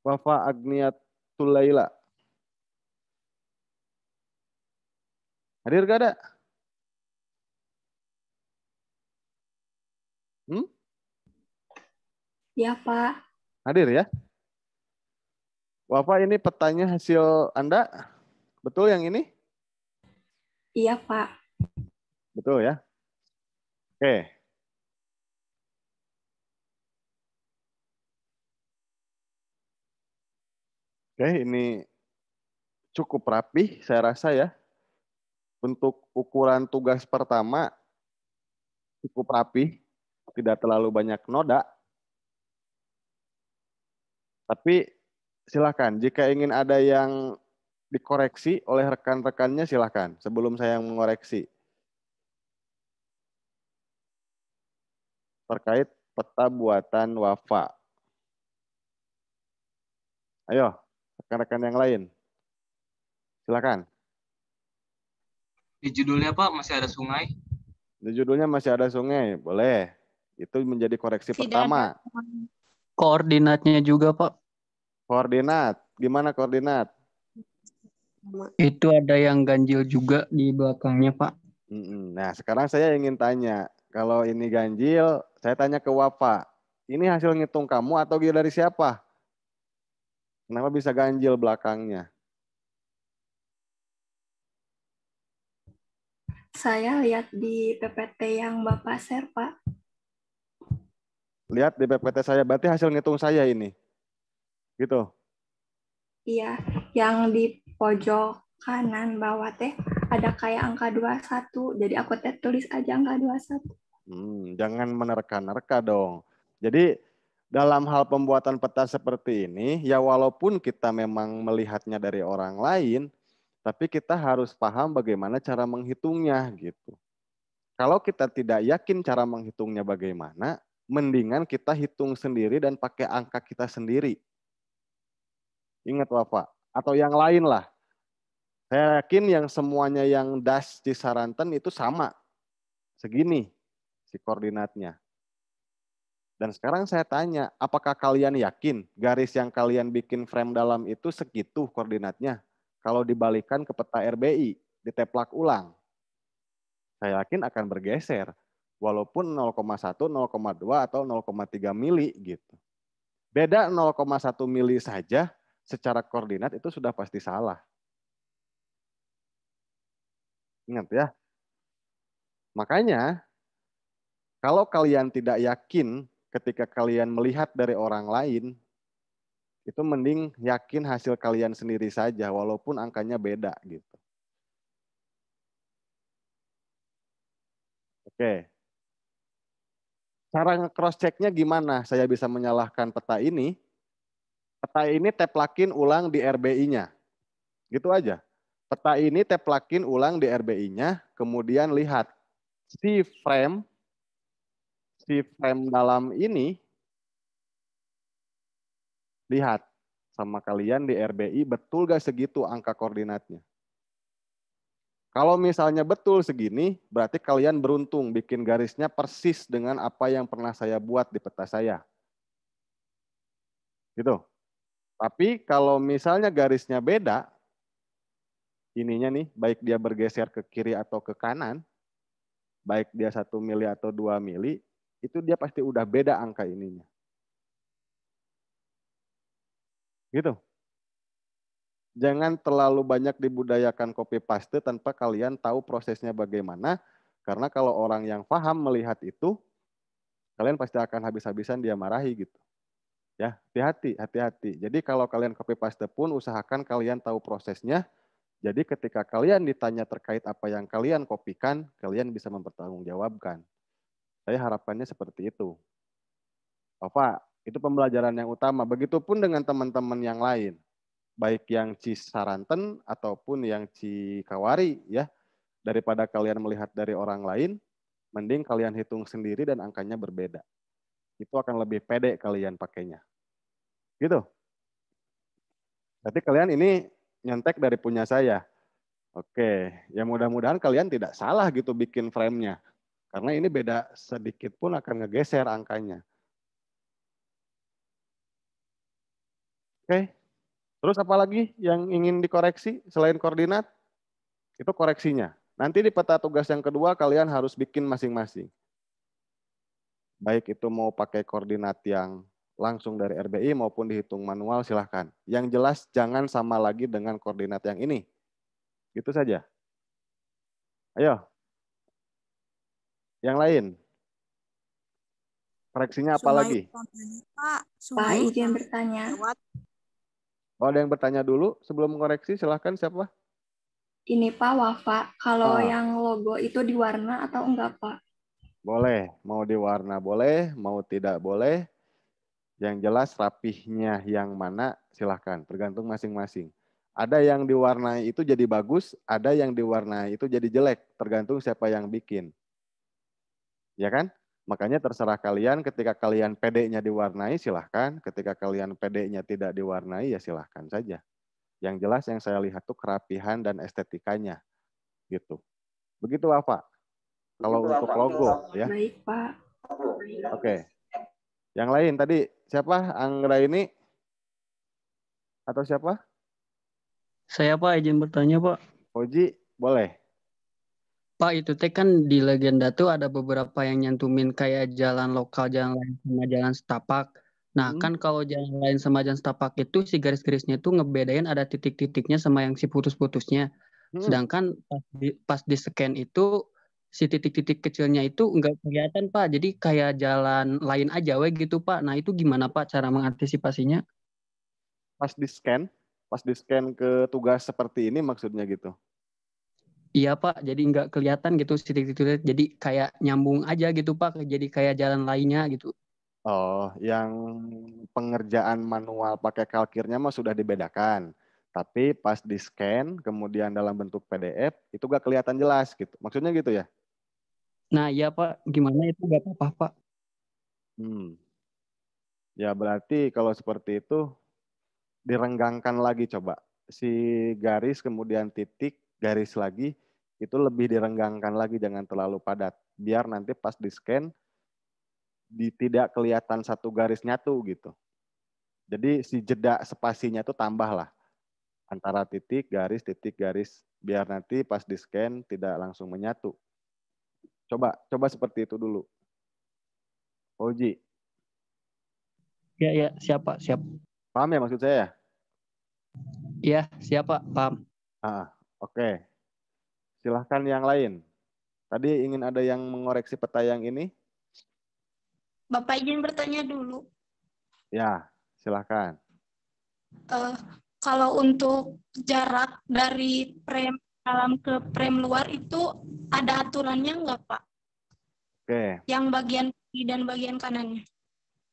Wafa Agniatul Laila. Hadir gak ada? Hmm? Ya, Pak. Hadir ya? Wafa, ini petanya hasil Anda? Betul yang ini? Iya, Pak. Betul ya? Oke. Oke, ini cukup rapih saya rasa ya. Untuk ukuran tugas pertama cukup rapih, tidak terlalu banyak noda. Tapi silakan jika ingin ada yang dikoreksi oleh rekan-rekannya silakan sebelum saya mengoreksi. Terkait peta buatan wafa. Ayo, rekan-rekan yang lain. Silakan. Di judulnya Pak masih ada sungai? Di judulnya masih ada sungai, boleh. Itu menjadi koreksi Tidak pertama. Ada. Koordinatnya juga Pak. Koordinat, gimana koordinat? Itu ada yang ganjil juga di belakangnya Pak. Nah sekarang saya ingin tanya, kalau ini ganjil, saya tanya ke Wapa. Ini hasil ngitung kamu atau dari siapa? Kenapa bisa ganjil belakangnya? Saya lihat di PPT yang Bapak share, Pak. Lihat di PPT saya, berarti hasil ngitung saya ini. Gitu. Iya, yang di pojok kanan bawah teh ada kayak angka 21. Jadi aku teh tulis aja angka 21. Hmm, jangan menerka-nerka dong. Jadi dalam hal pembuatan peta seperti ini, ya walaupun kita memang melihatnya dari orang lain, tapi kita harus paham bagaimana cara menghitungnya gitu. Kalau kita tidak yakin cara menghitungnya bagaimana, mendingan kita hitung sendiri dan pakai angka kita sendiri. Ingat Bapak, atau yang lain lah. Saya yakin yang semuanya yang das di Saranten itu sama. Segini si koordinatnya. Dan sekarang saya tanya, apakah kalian yakin garis yang kalian bikin frame dalam itu segitu koordinatnya? Kalau dibalikan ke peta RBI, diteplak ulang. Saya yakin akan bergeser, walaupun 0,1, 0,2, atau 0,3 mili gitu. Beda 0,1 mili saja, secara koordinat itu sudah pasti salah. Ingat ya. Makanya, kalau kalian tidak yakin ketika kalian melihat dari orang lain, itu mending yakin hasil kalian sendiri saja, walaupun angkanya beda gitu. Oke. Cara cross checknya gimana? Saya bisa menyalahkan peta ini. Peta ini teplakin ulang di RBI-nya. Gitu aja. Peta ini teplakin ulang di RBI-nya, kemudian lihat si frame si frame dalam ini lihat sama kalian di RBI betul gak segitu angka koordinatnya. Kalau misalnya betul segini, berarti kalian beruntung bikin garisnya persis dengan apa yang pernah saya buat di peta saya. Gitu. Tapi kalau misalnya garisnya beda, ininya nih, baik dia bergeser ke kiri atau ke kanan, baik dia satu mili atau dua mili, itu dia pasti udah beda angka ininya. Gitu. Jangan terlalu banyak dibudayakan copy paste tanpa kalian tahu prosesnya bagaimana. Karena kalau orang yang paham melihat itu, kalian pasti akan habis-habisan dia marahi gitu. Ya, hati-hati, hati-hati. Jadi kalau kalian copy paste pun usahakan kalian tahu prosesnya. Jadi ketika kalian ditanya terkait apa yang kalian kopikan, kalian bisa mempertanggungjawabkan. Saya harapannya seperti itu. Pak, itu pembelajaran yang utama. Begitupun dengan teman-teman yang lain, baik yang Saranten ataupun yang Cikawari ya. Daripada kalian melihat dari orang lain, mending kalian hitung sendiri dan angkanya berbeda. Itu akan lebih pede kalian pakainya. Gitu. Berarti kalian ini nyentek dari punya saya. Oke, ya mudah-mudahan kalian tidak salah gitu bikin framenya. Karena ini beda sedikit pun akan ngegeser angkanya. Oke. Terus apa lagi yang ingin dikoreksi selain koordinat? Itu koreksinya. Nanti di peta tugas yang kedua kalian harus bikin masing-masing. Baik itu mau pakai koordinat yang langsung dari RBI maupun dihitung manual silahkan. Yang jelas jangan sama lagi dengan koordinat yang ini. Gitu saja. Ayo, yang lain? Koreksinya apa lagi? Pak, Ijen izin bertanya. Oh, ada yang bertanya dulu sebelum koreksi, silahkan siapa? Ini Pak Wafa, kalau ah. yang logo itu diwarna atau enggak Pak? Boleh, mau diwarna boleh, mau tidak boleh. Yang jelas rapihnya yang mana silahkan, tergantung masing-masing. Ada yang diwarnai itu jadi bagus, ada yang diwarnai itu jadi jelek, tergantung siapa yang bikin. Ya kan? Makanya terserah kalian ketika kalian PD-nya diwarnai silahkan, ketika kalian PD-nya tidak diwarnai ya silahkan saja. Yang jelas yang saya lihat tuh kerapihan dan estetikanya. Gitu. Begitu apa? Kalau Begitu, untuk apa? logo Begitu, ya. Baik Pak. Oke. Okay. Yang lain tadi siapa? Anggra ini atau siapa? Saya Pak izin bertanya Pak. Oji boleh. Pak itu teh kan di legenda tuh ada beberapa yang nyantumin kayak jalan lokal, jalan lain sama jalan setapak. Nah, Hmm. kan kalau jalan lain sama jalan setapak itu si garis-garisnya tuh ngebedain ada titik-titiknya sama yang si putus-putusnya. Hmm. Sedangkan pas di, pas di scan itu si titik-titik kecilnya itu nggak kelihatan, Pak. Jadi kayak jalan lain aja we gitu, Pak. Nah, itu gimana, Pak, cara mengantisipasinya? Pas di scan, pas di scan ke tugas seperti ini maksudnya gitu. Iya Pak, jadi nggak kelihatan gitu titik titiknya Jadi kayak nyambung aja gitu Pak, jadi kayak jalan lainnya gitu. Oh, yang pengerjaan manual pakai kalkirnya mah sudah dibedakan. Tapi pas di scan, kemudian dalam bentuk PDF, itu nggak kelihatan jelas gitu. Maksudnya gitu ya? Nah iya Pak, gimana itu nggak apa-apa Pak. Hmm. Ya berarti kalau seperti itu, direnggangkan lagi coba. Si garis kemudian titik garis lagi itu lebih direnggangkan lagi jangan terlalu padat biar nanti pas di scan di tidak kelihatan satu garis nyatu gitu jadi si jeda spasinya itu tambah lah antara titik garis titik garis biar nanti pas di scan tidak langsung menyatu coba coba seperti itu dulu Oji ya ya siapa siap paham ya maksud saya ya siapa paham ah Oke. Silahkan yang lain. Tadi ingin ada yang mengoreksi peta yang ini? Bapak izin bertanya dulu. Ya, silahkan. Uh, kalau untuk jarak dari prem dalam ke prem luar itu ada aturannya nggak, Pak? Oke. Yang bagian kiri dan bagian kanannya.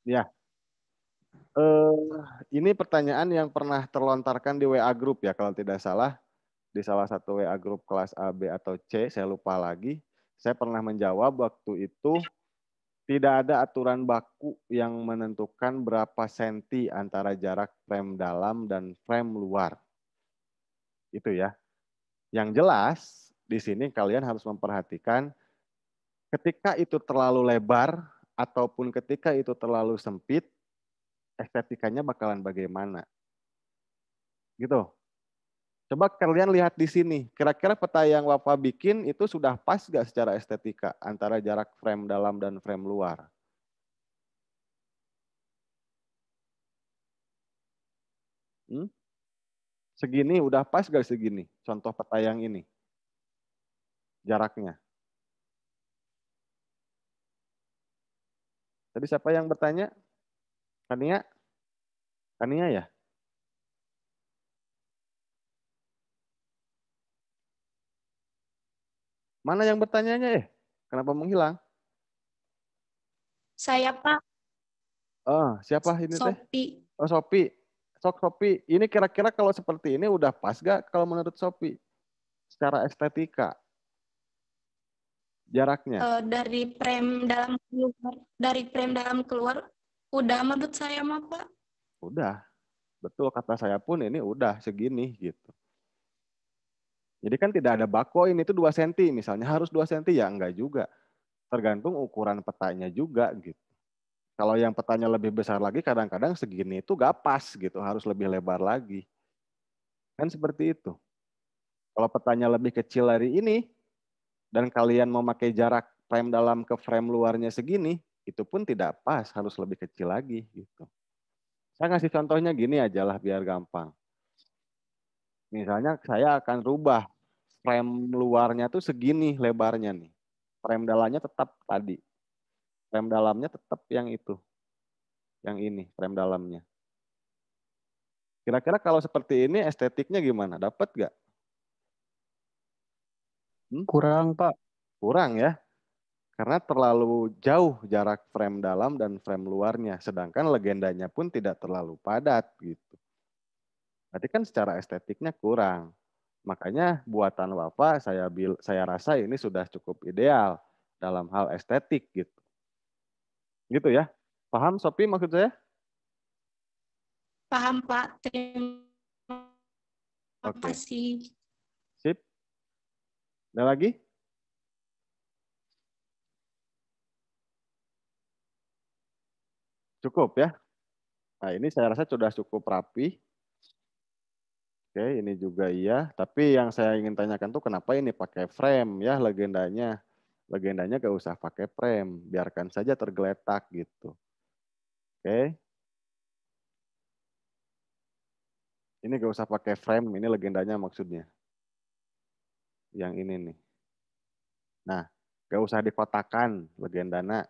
Ya. Uh, ini pertanyaan yang pernah terlontarkan di WA Group ya, kalau tidak salah di salah satu WA grup kelas A, B, atau C, saya lupa lagi. Saya pernah menjawab waktu itu tidak ada aturan baku yang menentukan berapa senti antara jarak frame dalam dan frame luar. Itu ya. Yang jelas di sini kalian harus memperhatikan ketika itu terlalu lebar ataupun ketika itu terlalu sempit, estetikanya bakalan bagaimana. Gitu. Coba kalian lihat di sini, kira-kira peta yang Bapak bikin itu sudah pas nggak secara estetika antara jarak frame dalam dan frame luar? Hmm? Segini udah pas gak segini? Contoh peta yang ini. Jaraknya. Tadi siapa yang bertanya? Kania? Kania ya? Mana yang bertanyanya eh? Kenapa menghilang? Saya Pak. Oh, siapa ini teh? Sopi. Oh Sopi. Sok Sopi. Ini kira-kira kalau seperti ini udah pas gak kalau menurut Sopi? Secara estetika. Jaraknya. Uh, dari frame dalam keluar, dari frame dalam keluar udah menurut saya mah Pak. Udah. Betul kata saya pun ini udah segini gitu. Jadi kan tidak ada bako ini tuh 2 cm, misalnya harus 2 cm ya enggak juga. Tergantung ukuran petanya juga gitu. Kalau yang petanya lebih besar lagi kadang-kadang segini itu enggak pas gitu, harus lebih lebar lagi. Kan seperti itu. Kalau petanya lebih kecil dari ini dan kalian mau pakai jarak frame dalam ke frame luarnya segini, itu pun tidak pas, harus lebih kecil lagi gitu. Saya ngasih contohnya gini aja lah biar gampang. Misalnya saya akan rubah frame luarnya tuh segini lebarnya nih. Frame dalamnya tetap tadi. Frame dalamnya tetap yang itu. Yang ini frame dalamnya. Kira-kira kalau seperti ini estetiknya gimana? Dapat nggak? Hmm? Kurang Pak. Kurang ya. Karena terlalu jauh jarak frame dalam dan frame luarnya. Sedangkan legendanya pun tidak terlalu padat gitu. Berarti kan secara estetiknya kurang. Makanya buatan Wafa saya bil, saya rasa ini sudah cukup ideal dalam hal estetik gitu. Gitu ya. Paham Sopi maksud saya? Paham Pak. Terima okay. kasih. Sip. Ada lagi? Cukup ya. Nah ini saya rasa sudah cukup rapi Oke, ini juga iya. Tapi yang saya ingin tanyakan tuh kenapa ini pakai frame ya legendanya? Legendanya gak usah pakai frame, biarkan saja tergeletak gitu. Oke. Ini gak usah pakai frame, ini legendanya maksudnya. Yang ini nih. Nah, gak usah dikotakan legendana,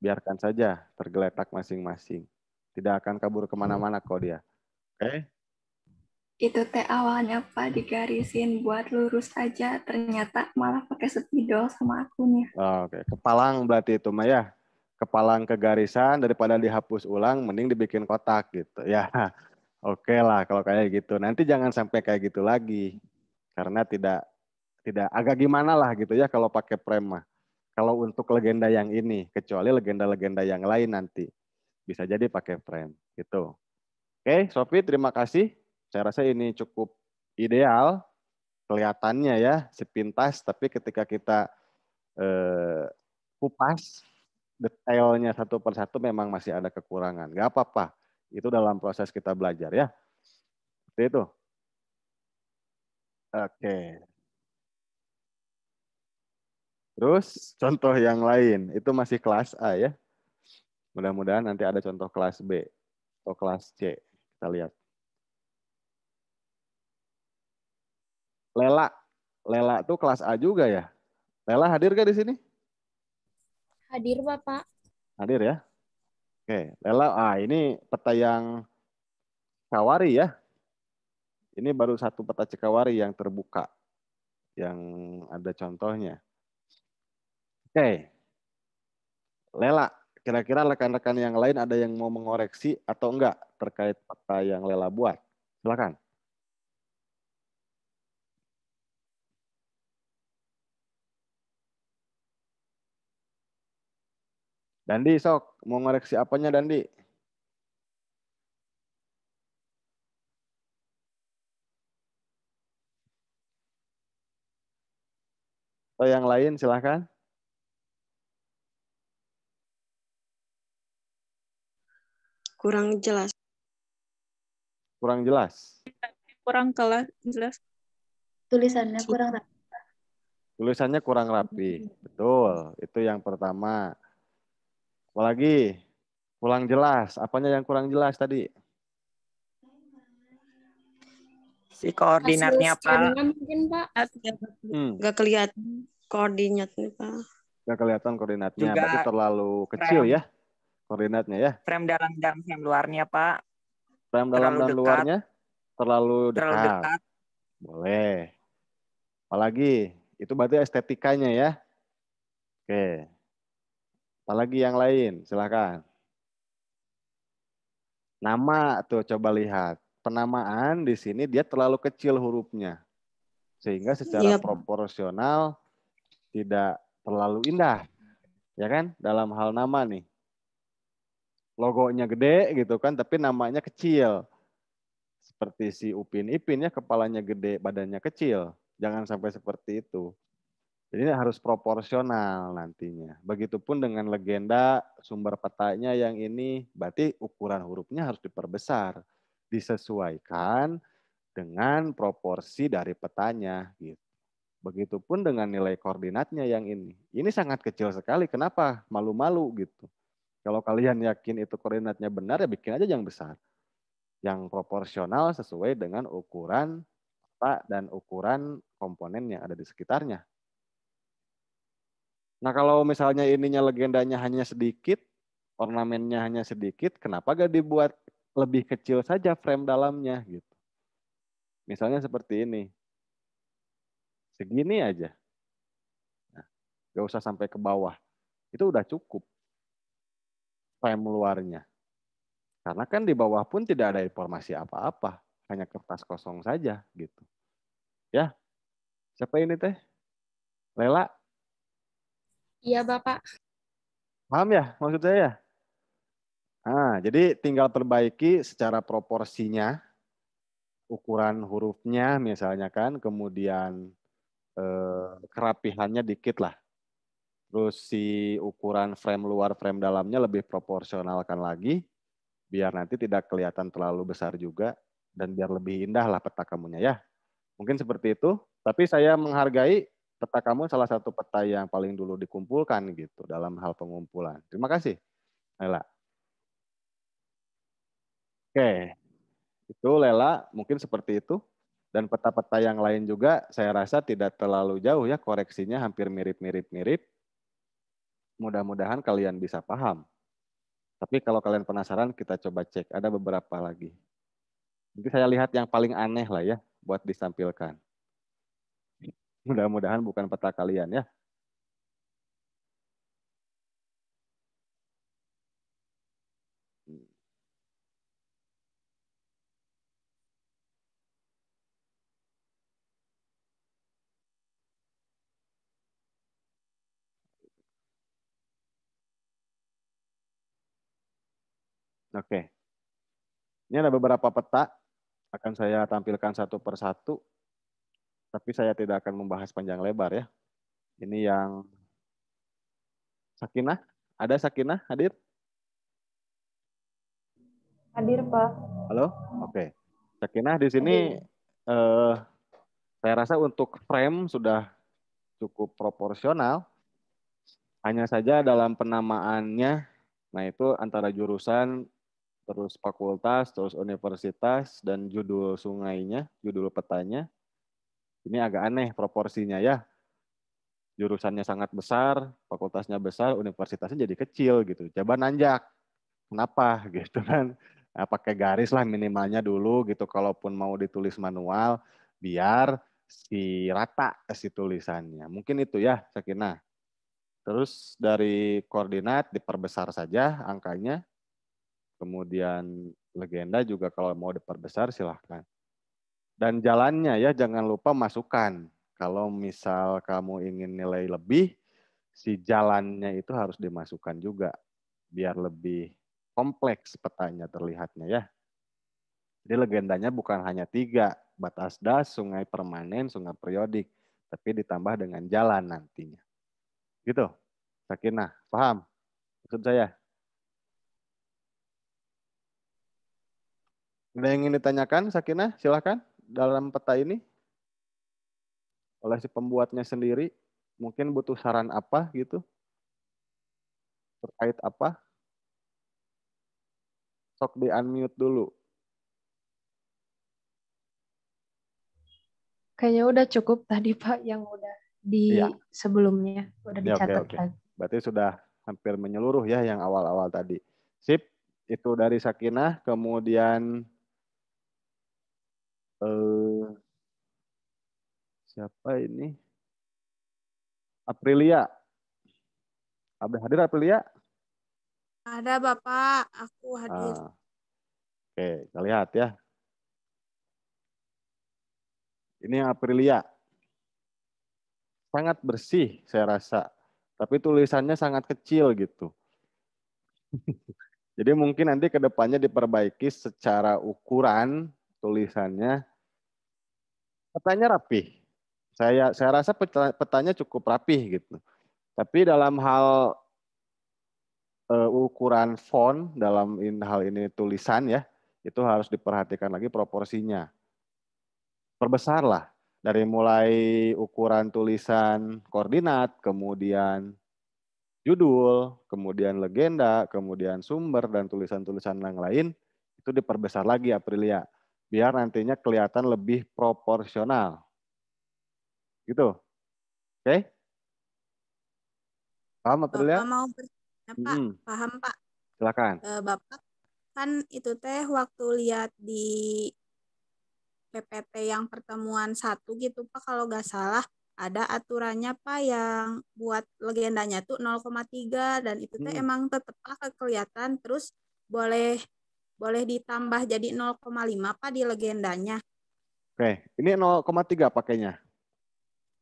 biarkan saja tergeletak masing-masing. Tidak akan kabur kemana-mana kok dia. Oke. Okay itu teh awalnya Pak digarisin buat lurus aja ternyata malah pakai spidol sama akunnya. Oh, Oke, okay. kepalang berarti itu Maya. Kepalang ke garisan daripada dihapus ulang mending dibikin kotak gitu. Ya. [LAUGHS] Oke okay lah kalau kayak gitu. Nanti jangan sampai kayak gitu lagi. Karena tidak tidak agak gimana lah gitu ya kalau pakai prema. Kalau untuk legenda yang ini, kecuali legenda-legenda yang lain nanti bisa jadi pakai frame gitu. Oke, okay, Sofi terima kasih saya rasa ini cukup ideal kelihatannya ya sepintas, tapi ketika kita eh, kupas detailnya satu persatu memang masih ada kekurangan. Gak apa-apa, itu dalam proses kita belajar ya. Seperti itu. Oke. Terus contoh yang lain, itu masih kelas A ya. Mudah-mudahan nanti ada contoh kelas B atau kelas C. Kita lihat. Lela. Lela tuh kelas A juga ya. Lela hadir gak di sini? Hadir, Bapak. Hadir ya. Oke, Lela. Ah, ini peta yang Kawari ya. Ini baru satu peta Cikawari yang terbuka. Yang ada contohnya. Oke. Lela, kira-kira rekan-rekan yang lain ada yang mau mengoreksi atau enggak terkait peta yang Lela buat? Silakan. Dandi sok mau ngoreksi apanya Dandi? Atau oh, yang lain silahkan. Kurang jelas. Kurang jelas. Kurang kalah jelas. Tulisannya kurang rapi. Tulisannya kurang rapi, betul. Itu yang pertama. Apalagi kurang jelas. Apanya yang kurang jelas tadi? Si koordinatnya apa Mungkin Pak. Hmm. Gak kelihatan koordinatnya Pak. Gak kelihatan koordinatnya. Juga Berarti terlalu kecil frame. ya koordinatnya ya. Frame dalam dan frame luarnya Pak. Frame dalam dan dekat. luarnya terlalu dekat. Terlalu dekat. Boleh. Apalagi itu berarti estetikanya ya. Oke. Apalagi yang lain, silakan. Nama tuh coba lihat. Penamaan di sini dia terlalu kecil hurufnya. Sehingga secara yep. Iya. proporsional tidak terlalu indah. Ya kan? Dalam hal nama nih. Logonya gede gitu kan, tapi namanya kecil. Seperti si Upin Ipin ya, kepalanya gede, badannya kecil. Jangan sampai seperti itu. Jadi harus proporsional nantinya. Begitupun dengan legenda sumber petanya yang ini, berarti ukuran hurufnya harus diperbesar, disesuaikan dengan proporsi dari petanya gitu. Begitupun dengan nilai koordinatnya yang ini. Ini sangat kecil sekali. Kenapa? Malu-malu gitu. Kalau kalian yakin itu koordinatnya benar ya bikin aja yang besar. Yang proporsional sesuai dengan ukuran peta dan ukuran komponen yang ada di sekitarnya. Nah kalau misalnya ininya legendanya hanya sedikit, ornamennya hanya sedikit, kenapa gak dibuat lebih kecil saja frame dalamnya gitu. Misalnya seperti ini. Segini aja. Nah, gak usah sampai ke bawah. Itu udah cukup frame luarnya. Karena kan di bawah pun tidak ada informasi apa-apa. Hanya kertas kosong saja gitu. Ya. Siapa ini teh? Lela? Iya, Bapak. Paham ya maksud saya ya? Nah, jadi tinggal perbaiki secara proporsinya, ukuran hurufnya misalnya kan, kemudian eh, kerapihannya dikit lah. Terus si ukuran frame luar, frame dalamnya lebih proporsionalkan lagi, biar nanti tidak kelihatan terlalu besar juga, dan biar lebih indah lah peta kamunya ya. Mungkin seperti itu, tapi saya menghargai peta kamu salah satu peta yang paling dulu dikumpulkan gitu dalam hal pengumpulan. Terima kasih, Lela. Oke, itu Lela mungkin seperti itu. Dan peta-peta yang lain juga saya rasa tidak terlalu jauh ya koreksinya hampir mirip-mirip-mirip. Mudah-mudahan kalian bisa paham. Tapi kalau kalian penasaran kita coba cek. Ada beberapa lagi. Nanti saya lihat yang paling aneh lah ya buat disampilkan. Mudah-mudahan bukan peta kalian ya. Oke. Ini ada beberapa peta. Akan saya tampilkan satu persatu tapi saya tidak akan membahas panjang lebar ya. Ini yang Sakinah, ada Sakinah hadir? Hadir, Pak. Halo? Oke. Okay. Sakinah di sini eh, saya rasa untuk frame sudah cukup proporsional. Hanya saja dalam penamaannya, nah itu antara jurusan, terus fakultas, terus universitas, dan judul sungainya, judul petanya, ini agak aneh proporsinya ya. Jurusannya sangat besar, fakultasnya besar, universitasnya jadi kecil gitu. Coba nanjak. Kenapa [LAUGHS] gitu kan? Nah, pakai garis lah minimalnya dulu gitu. Kalaupun mau ditulis manual, biar si rata si tulisannya. Mungkin itu ya Sakina Terus dari koordinat diperbesar saja angkanya. Kemudian legenda juga kalau mau diperbesar silahkan. Dan jalannya ya jangan lupa masukkan. Kalau misal kamu ingin nilai lebih, si jalannya itu harus dimasukkan juga biar lebih kompleks petanya terlihatnya ya. Jadi legendanya bukan hanya tiga, batas das, sungai permanen, sungai periodik, tapi ditambah dengan jalan nantinya. Gitu, Sakinah, paham maksud saya? Ada yang ingin ditanyakan, Sakinah? Silahkan dalam peta ini oleh si pembuatnya sendiri mungkin butuh saran apa gitu terkait apa sok di unmute dulu kayaknya udah cukup tadi Pak yang udah di ya. sebelumnya udah ya, dicatat okay, okay. berarti sudah hampir menyeluruh ya yang awal-awal tadi sip itu dari Sakinah kemudian eh, siapa ini? Aprilia. Ada hadir Aprilia? Ada Bapak, aku hadir. Ah. Oke, kita lihat ya. Ini Aprilia. Sangat bersih saya rasa, tapi tulisannya sangat kecil gitu. [LAUGHS] Jadi mungkin nanti kedepannya diperbaiki secara ukuran tulisannya petanya rapih. Saya saya rasa petanya cukup rapih gitu. Tapi dalam hal uh, ukuran font dalam in, hal ini tulisan ya, itu harus diperhatikan lagi proporsinya. Perbesarlah dari mulai ukuran tulisan koordinat, kemudian judul, kemudian legenda, kemudian sumber dan tulisan-tulisan yang lain itu diperbesar lagi Aprilia biar nantinya kelihatan lebih proporsional. Gitu. Oke? Okay? Paham Bapak ya? mau bertanya, Pak. Hmm. Paham, Pak. Silakan. Eh, Bapak kan itu teh waktu lihat di PPT yang pertemuan satu gitu Pak kalau nggak salah ada aturannya Pak yang buat legendanya tuh 0,3 dan itu teh hmm. emang tetap kelihatan terus boleh boleh ditambah jadi 0,5 Pak di legendanya. Oke, ini 0,3 pakainya.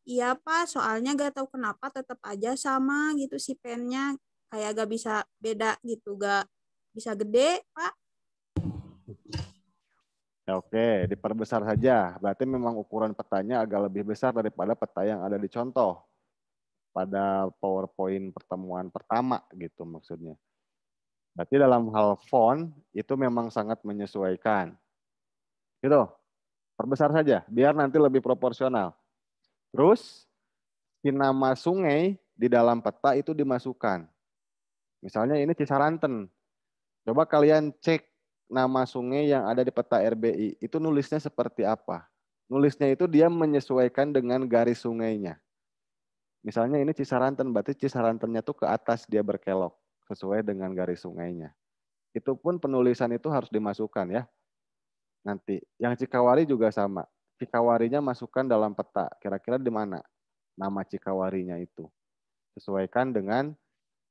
Iya Pak, soalnya gak tahu kenapa tetap aja sama gitu si pennya. Kayak gak bisa beda gitu, gak bisa gede Pak. Ya, oke, diperbesar saja. Berarti memang ukuran petanya agak lebih besar daripada peta yang ada di contoh. Pada PowerPoint pertemuan pertama gitu maksudnya. Berarti dalam hal font itu memang sangat menyesuaikan. Gitu. Perbesar saja biar nanti lebih proporsional. Terus di nama sungai di dalam peta itu dimasukkan. Misalnya ini Cisaranten. Coba kalian cek nama sungai yang ada di peta RBI. Itu nulisnya seperti apa? Nulisnya itu dia menyesuaikan dengan garis sungainya. Misalnya ini Cisaranten, berarti Cisarantennya tuh ke atas dia berkelok sesuai dengan garis sungainya. Itu pun penulisan itu harus dimasukkan ya. Nanti yang Cikawari juga sama. Cikawarinya masukkan dalam peta. Kira-kira di mana nama Cikawarinya itu. Sesuaikan dengan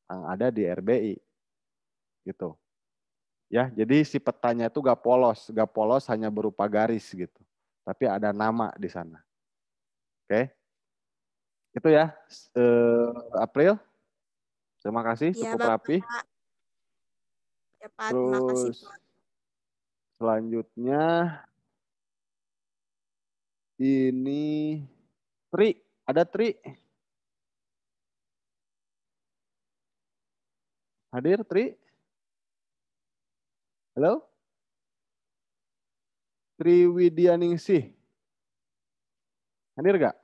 yang ada di RBI. Gitu. Ya, jadi si petanya itu gak polos, gak polos hanya berupa garis gitu. Tapi ada nama di sana. Oke. Okay. Itu ya, eh, April. Terima kasih iya, cukup Bapak. rapi. Ya, Pak. Terus kasih, selanjutnya ini Tri, ada Tri. Hadir Tri? Halo? Tri Widyaningsih. Hadir gak?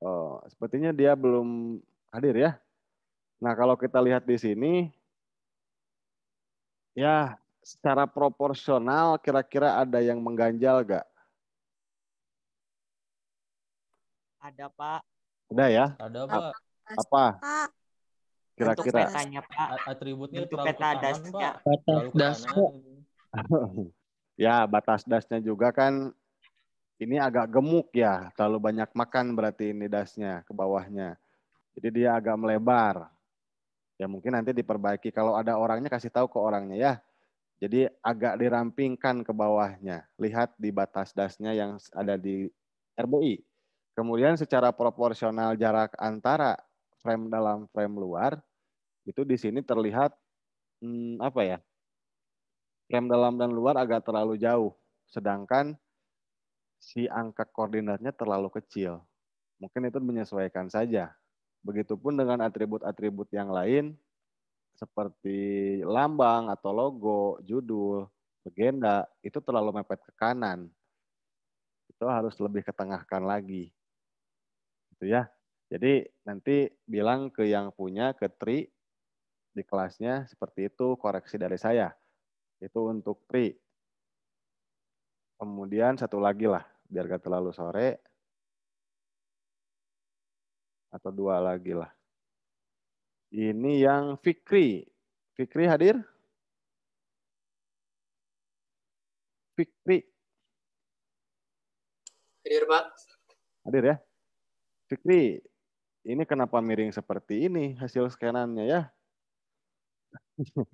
Oh, sepertinya dia belum hadir ya. Nah, kalau kita lihat di sini, ya secara proporsional kira-kira ada yang mengganjal gak? Ada, Pak. Ada ya? Ada, Pak. Apa? Kira-kira. Petanya, Pak. Atributnya itu peta dasnya. Batas dasnya. ya, batas dasnya juga kan ini agak gemuk ya. Terlalu banyak makan berarti ini dasnya ke bawahnya. Jadi dia agak melebar. Ya mungkin nanti diperbaiki. Kalau ada orangnya kasih tahu ke orangnya ya. Jadi agak dirampingkan ke bawahnya. Lihat di batas dasnya yang ada di RBI. Kemudian secara proporsional jarak antara frame dalam frame luar itu di sini terlihat hmm, apa ya? Frame dalam dan luar agak terlalu jauh. Sedangkan si angka koordinatnya terlalu kecil. Mungkin itu menyesuaikan saja. Begitupun dengan atribut-atribut yang lain seperti lambang atau logo, judul, legenda itu terlalu mepet ke kanan. Itu harus lebih ketengahkan lagi. itu ya. Jadi nanti bilang ke yang punya, ke Tri di kelasnya seperti itu koreksi dari saya. Itu untuk Tri. Kemudian satu lagi lah, biar gak terlalu sore atau dua lagi lah. Ini yang Fikri. Fikri hadir? Fikri. Hadir, Pak. Hadir ya. Fikri, ini kenapa miring seperti ini hasil scanannya ya? [LAUGHS]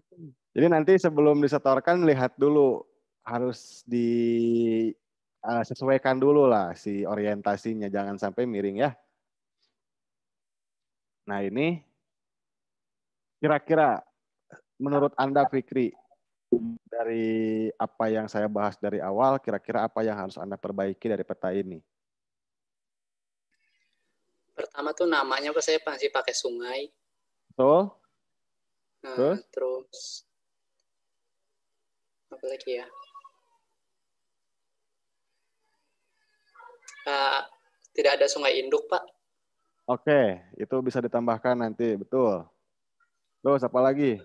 Jadi nanti sebelum disetorkan lihat dulu harus disesuaikan eh, uh, dulu lah si orientasinya jangan sampai miring ya. Nah ini kira-kira menurut Anda Fikri dari apa yang saya bahas dari awal, kira-kira apa yang harus Anda perbaiki dari peta ini? Pertama tuh namanya apa saya pasti pakai sungai. Betul. Nah, terus? terus apa lagi ya? Uh, tidak ada sungai induk, Pak. Oke, itu bisa ditambahkan nanti, betul. Terus apa lagi?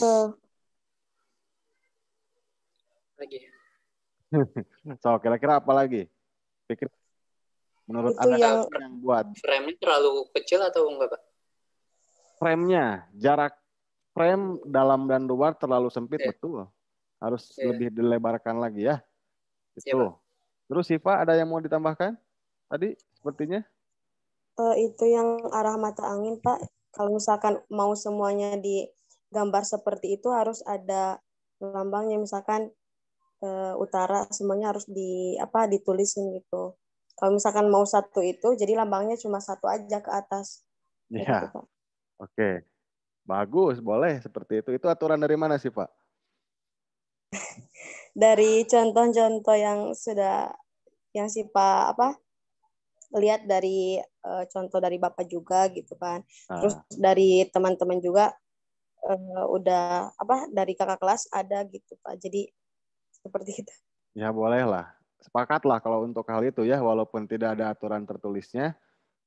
So. Lagi. [LAUGHS] so, kira-kira apa lagi? Pikir menurut Anda yang, yang buat frame-nya terlalu kecil atau enggak, Pak? Frame-nya, jarak frame dalam dan luar terlalu sempit, yeah. betul. Harus yeah. lebih dilebarkan lagi ya. Iya, itu. Yeah, Terus Siva ada yang mau ditambahkan? tadi sepertinya? Uh, itu yang arah mata angin, Pak. Kalau misalkan mau semuanya digambar seperti itu harus ada lambangnya misalkan uh, utara semuanya harus di apa ditulisin gitu. Kalau misalkan mau satu itu jadi lambangnya cuma satu aja ke atas. Iya. yeah. Gitu, Oke. Okay. Bagus, boleh seperti itu. Itu aturan dari mana sih, Pak? [LAUGHS] dari contoh-contoh yang sudah yang si Pak apa lihat dari uh, contoh dari bapak juga gitu kan ah. terus dari teman-teman juga uh, udah apa dari kakak kelas ada gitu pak jadi seperti itu ya boleh lah sepakatlah kalau untuk hal itu ya walaupun tidak ada aturan tertulisnya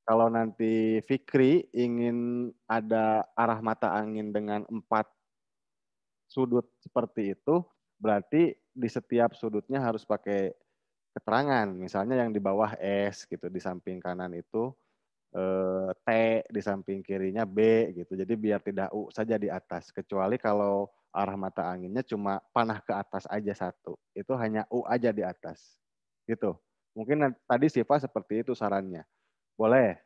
kalau nanti Fikri ingin ada arah mata angin dengan empat sudut seperti itu berarti di setiap sudutnya harus pakai keterangan. Misalnya yang di bawah S gitu, di samping kanan itu e, T, di samping kirinya B gitu. Jadi biar tidak U saja di atas. Kecuali kalau arah mata anginnya cuma panah ke atas aja satu. Itu hanya U aja di atas. Gitu. Mungkin tadi Siva seperti itu sarannya. Boleh.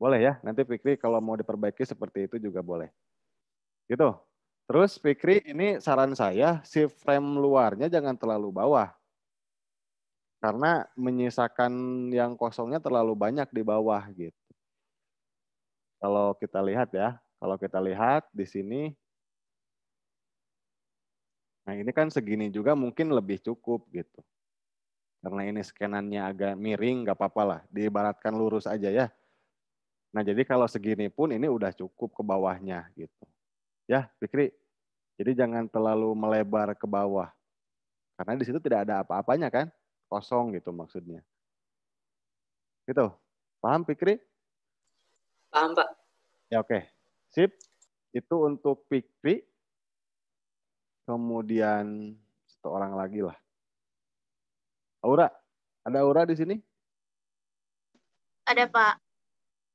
Boleh ya. Nanti Fikri kalau mau diperbaiki seperti itu juga boleh. Gitu. Terus Fikri ini saran saya si frame luarnya jangan terlalu bawah karena menyisakan yang kosongnya terlalu banyak di bawah gitu. Kalau kita lihat ya, kalau kita lihat di sini, nah ini kan segini juga mungkin lebih cukup gitu. Karena ini skenannya agak miring, nggak apa-apa lah, diibaratkan lurus aja ya. Nah jadi kalau segini pun ini udah cukup ke bawahnya gitu. Ya Fikri, jadi jangan terlalu melebar ke bawah. Karena di situ tidak ada apa-apanya kan kosong gitu maksudnya. Gitu. Paham Fikri? Paham, Pak. Ya oke. Okay. Sip. Itu untuk Fikri. Kemudian satu orang lagi lah. Aura, ada Aura di sini? Ada, Pak.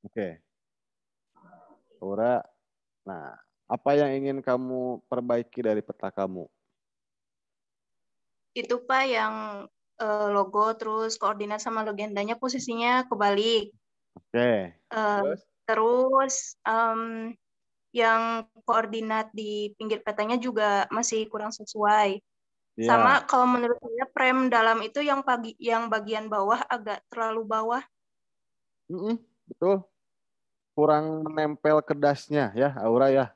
Oke. Okay. Aura, nah, apa yang ingin kamu perbaiki dari peta kamu? Itu, Pak, yang uh, logo terus koordinat sama legendanya posisinya kebalik. Oke. Okay. Uh, eh, terus um, yang koordinat di pinggir petanya juga masih kurang sesuai. Yeah. Sama kalau menurut saya frame dalam itu yang pagi yang bagian bawah agak terlalu bawah. Mm -mm, betul. Kurang menempel ke dasnya ya, Aura ya.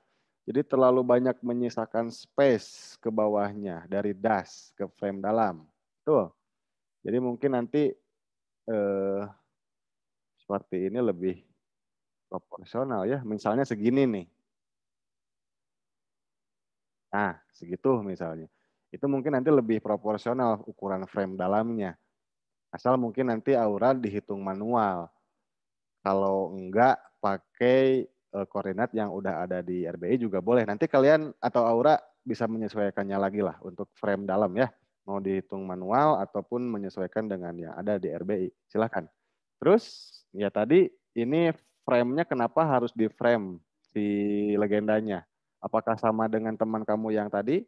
Jadi terlalu banyak menyisakan space ke bawahnya dari das ke frame dalam. Tuh. Jadi mungkin nanti eh, seperti ini lebih proporsional ya. Misalnya segini nih. Nah, segitu misalnya. Itu mungkin nanti lebih proporsional ukuran frame dalamnya. Asal mungkin nanti aura dihitung manual. Kalau enggak pakai eh, koordinat yang udah ada di RBI juga boleh. Nanti kalian atau aura bisa menyesuaikannya lagi lah untuk frame dalam ya. Mau dihitung manual ataupun menyesuaikan dengan yang ada di RBI. Silakan. Terus ya tadi ini frame-nya kenapa harus di frame si legendanya? Apakah sama dengan teman kamu yang tadi?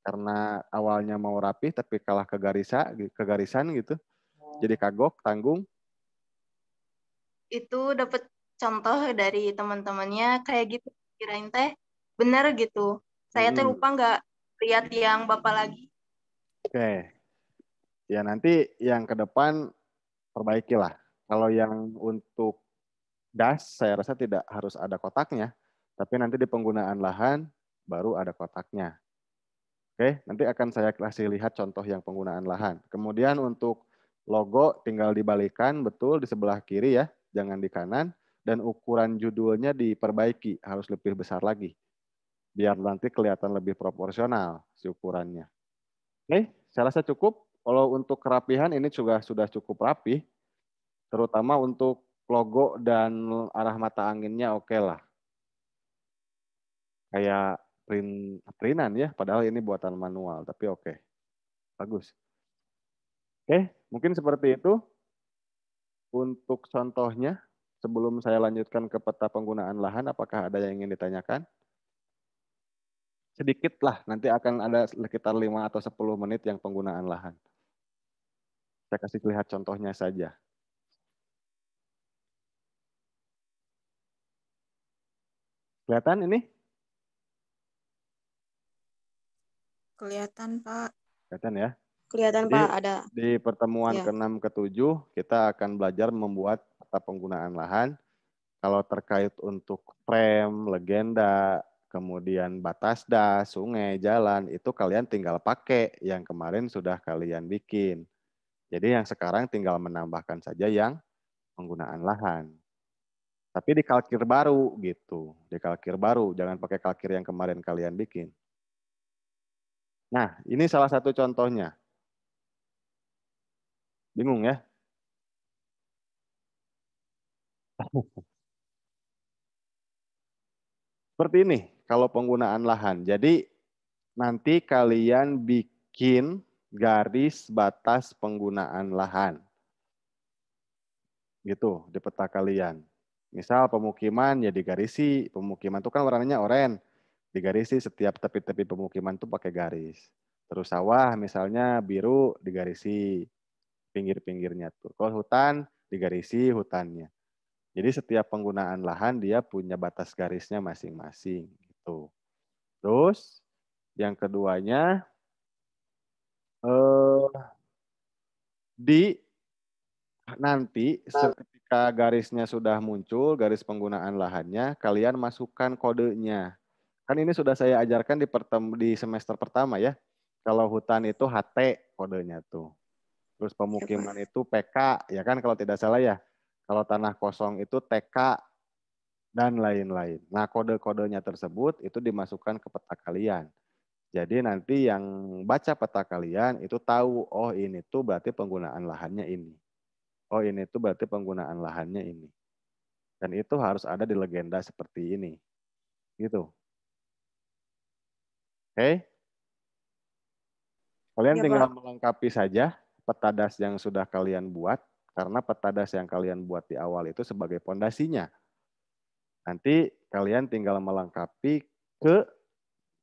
Karena awalnya mau rapi tapi kalah ke garisa, ke garisan gitu. Oh. Jadi kagok, tanggung. Itu dapat contoh dari teman-temannya kayak gitu kirain teh benar gitu. Saya hmm. teh lupa nggak lihat yang bapak lagi Oke. Ya nanti yang ke depan perbaikilah. Kalau yang untuk das saya rasa tidak harus ada kotaknya, tapi nanti di penggunaan lahan baru ada kotaknya. Oke, nanti akan saya kasih lihat contoh yang penggunaan lahan. Kemudian untuk logo tinggal dibalikan betul di sebelah kiri ya, jangan di kanan dan ukuran judulnya diperbaiki harus lebih besar lagi biar nanti kelihatan lebih proporsional si ukurannya okay, saya rasa cukup. Kalau untuk kerapihan ini juga sudah cukup rapi, terutama untuk logo dan arah mata anginnya oke okay lah. Kayak print printan ya, padahal ini buatan manual, tapi oke, okay. bagus. Oke, mungkin seperti itu untuk contohnya. Sebelum saya lanjutkan ke peta penggunaan lahan, apakah ada yang ingin ditanyakan? sedikit lah nanti akan ada sekitar lima atau sepuluh menit yang penggunaan lahan. Saya kasih lihat contohnya saja. Kelihatan ini? Kelihatan, Pak. Kelihatan ya? Kelihatan, Jadi, Pak, ada. Di pertemuan ya. ke-6 ke-7 kita akan belajar membuat peta penggunaan lahan. Kalau terkait untuk frame, legenda, kemudian batas das, sungai, jalan, itu kalian tinggal pakai yang kemarin sudah kalian bikin. Jadi yang sekarang tinggal menambahkan saja yang penggunaan lahan. Tapi di kalkir baru gitu, di kalkir baru, jangan pakai kalkir yang kemarin kalian bikin. Nah, ini salah satu contohnya. Bingung ya? [LAUGHS] Seperti ini kalau penggunaan lahan. Jadi nanti kalian bikin garis batas penggunaan lahan. Gitu di peta kalian. Misal pemukiman ya digarisi, pemukiman itu kan warnanya oranye. Digarisi setiap tepi-tepi pemukiman itu pakai garis. Terus sawah misalnya biru digarisi pinggir-pinggirnya tuh. Kalau hutan digarisi hutannya. Jadi setiap penggunaan lahan dia punya batas garisnya masing-masing itu. Terus yang keduanya eh di nanti ketika garisnya sudah muncul garis penggunaan lahannya kalian masukkan kodenya. Kan ini sudah saya ajarkan di di semester pertama ya. Kalau hutan itu HT kodenya tuh. Terus pemukiman itu PK ya kan kalau tidak salah ya. Kalau tanah kosong itu TK dan lain-lain. Nah, kode-kodenya tersebut itu dimasukkan ke peta kalian. Jadi nanti yang baca peta kalian itu tahu, oh ini tuh berarti penggunaan lahannya ini. Oh ini tuh berarti penggunaan lahannya ini. Dan itu harus ada di legenda seperti ini. Gitu. Oke? Okay? Kalian ya, tinggal bang. melengkapi saja peta das yang sudah kalian buat. Karena peta das yang kalian buat di awal itu sebagai pondasinya Nanti kalian tinggal melengkapi ke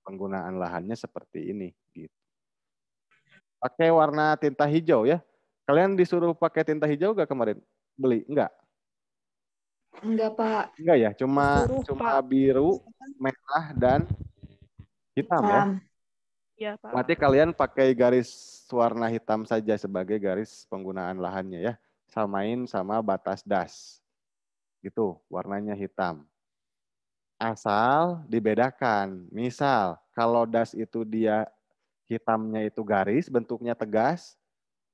penggunaan lahannya seperti ini. Gitu. Pakai warna tinta hijau ya. Kalian disuruh pakai tinta hijau gak kemarin? Beli? Enggak? Enggak, Pak. Enggak ya? Cuma Suruh, cuma Pak. biru, merah, dan hitam ya? Iya, Pak. Berarti kalian pakai garis warna hitam saja sebagai garis penggunaan lahannya ya. Samain sama batas das. Gitu, warnanya hitam asal dibedakan. Misal, kalau das itu dia hitamnya itu garis, bentuknya tegas.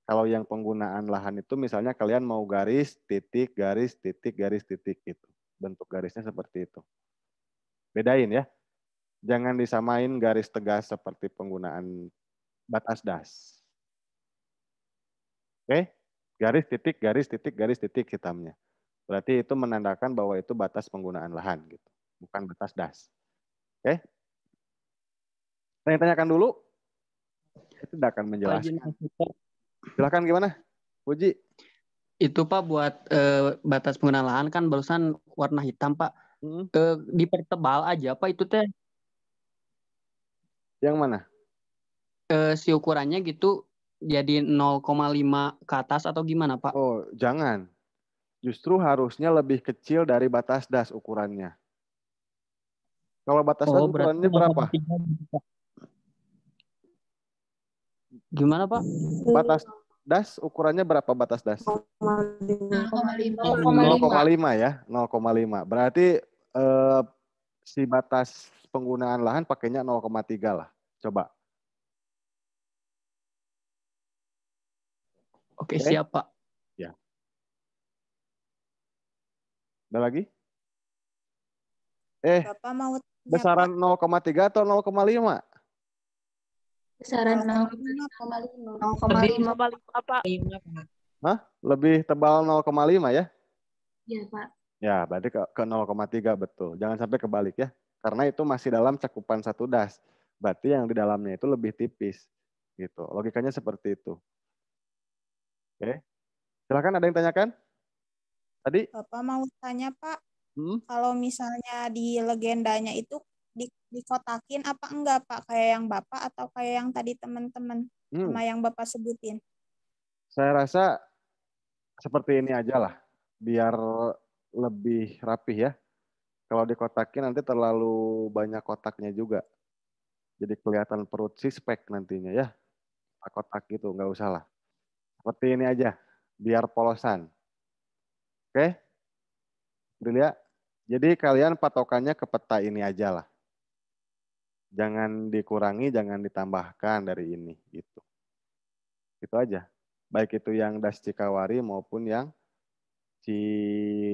Kalau yang penggunaan lahan itu misalnya kalian mau garis, titik, garis, titik, garis, titik itu. Bentuk garisnya seperti itu. Bedain ya. Jangan disamain garis tegas seperti penggunaan batas das. Oke, garis titik, garis titik, garis titik hitamnya. Berarti itu menandakan bahwa itu batas penggunaan lahan gitu bukan batas das. Oke? Okay? Saya tanyakan dulu. Itu tidak akan menjelaskan. Silahkan gimana? Puji. Itu Pak buat e, batas penggunaan lahan kan barusan warna hitam Pak. Hmm. E, dipertebal aja Pak itu teh. Yang mana? E, si ukurannya gitu jadi 0,5 ke atas atau gimana Pak? Oh jangan. Justru harusnya lebih kecil dari batas das ukurannya. Kalau batasan oh, ukurannya berapa? Gitu, Gimana Pak? Batas das ukurannya berapa batas das? 0,5 ya, 0,5. Berarti eh, si batas penggunaan lahan pakainya 0,3 lah. Coba. Oke, okay. siap Pak. Ya. Ada lagi? Eh. Bapak mau besaran 0,3 atau 0,5? Besaran 0,5. 0,5 Hah? Lebih tebal 0,5 ya? Iya, Pak. Ya, berarti ke, ke 0,3 betul. Jangan sampai kebalik ya. Karena itu masih dalam cakupan satu das. Berarti yang di dalamnya itu lebih tipis. Gitu. Logikanya seperti itu. Oke. Silakan ada yang tanyakan? Tadi? Bapak mau tanya, Pak hmm? kalau misalnya di legendanya itu di, dikotakin apa enggak pak kayak yang bapak atau kayak yang tadi teman-teman hmm. sama yang bapak sebutin saya rasa seperti ini aja lah biar lebih rapih ya kalau dikotakin nanti terlalu banyak kotaknya juga jadi kelihatan perut sispek nantinya ya kotak gitu nggak usah lah seperti ini aja biar polosan oke okay? Brilia. Jadi kalian patokannya ke peta ini aja lah. Jangan dikurangi, jangan ditambahkan dari ini. Itu. Itu aja. Baik itu yang das Cikawari maupun yang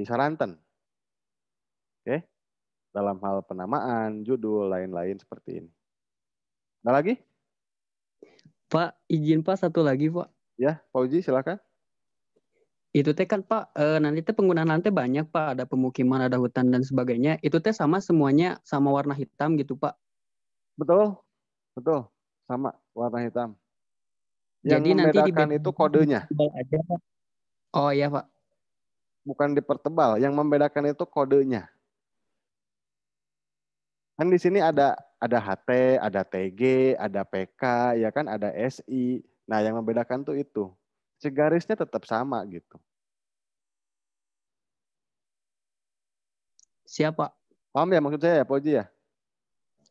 Saranten Oke. Dalam hal penamaan, judul, lain-lain seperti ini. Ada lagi? Pak, izin Pak satu lagi Pak. Ya, Pak Uji silakan. Itu teh kan Pak, e, nanti teh penggunaan lantai banyak Pak, ada pemukiman, ada hutan dan sebagainya. Itu teh sama semuanya sama warna hitam gitu Pak. Betul, betul, sama warna hitam. Yang Jadi nanti nanti itu kodenya. Aja, Oh iya Pak. Bukan dipertebal, yang membedakan itu kodenya. Kan di sini ada ada HT, ada TG, ada PK, ya kan ada SI. Nah, yang membedakan tuh itu. segarisnya tetap sama gitu. Siapa? Paham ya maksud saya ya, Poji ya?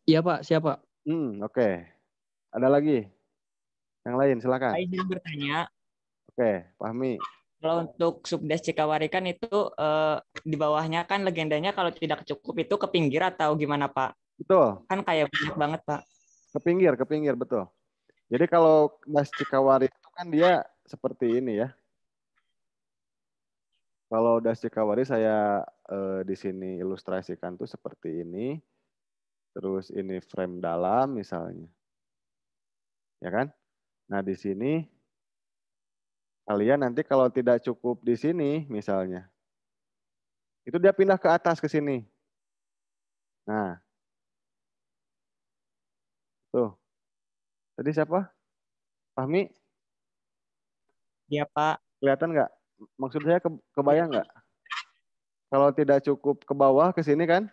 Iya Pak, siapa? Hmm, oke. Okay. Ada lagi? Yang lain, silakan. Saya bertanya. Oke, okay, Pahmi. Kalau untuk Subdes kan itu eh, di bawahnya kan legendanya kalau tidak cukup itu ke pinggir atau gimana Pak? Betul. Kan kayak banyak banget Pak. Ke pinggir, ke pinggir, betul. Jadi kalau Mas Cikawari itu kan dia seperti ini ya. Kalau kawari saya eh, di sini ilustrasikan tuh seperti ini. Terus ini frame dalam misalnya. Ya kan? Nah, di sini kalian nanti kalau tidak cukup di sini misalnya. Itu dia pindah ke atas ke sini. Nah. Tuh. Tadi siapa? Fahmi? Iya, Pak. Kelihatan nggak? maksud saya ke, kebayang nggak? Kalau tidak cukup ke bawah ke sini kan?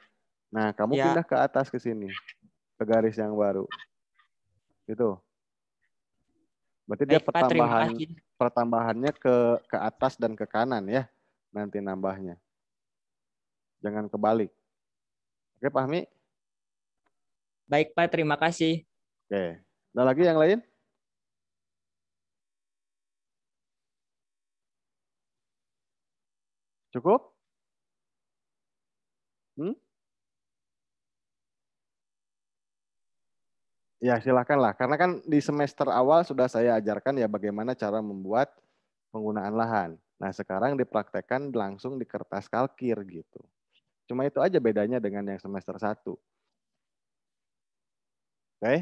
Nah, kamu ya. pindah ke atas ke sini. Ke garis yang baru. Gitu. Berarti Baik, eh, pertambahan Pak, pertambahannya ke ke atas dan ke kanan ya. Nanti nambahnya. Jangan kebalik. Oke, pahami? Baik, Pak. Terima kasih. Oke. Ada lagi yang lain? Cukup? Hmm? Ya, silakanlah. Karena kan di semester awal sudah saya ajarkan ya bagaimana cara membuat penggunaan lahan. Nah, sekarang dipraktekkan langsung di kertas kalkir gitu. Cuma itu aja bedanya dengan yang semester satu. Oke? Okay?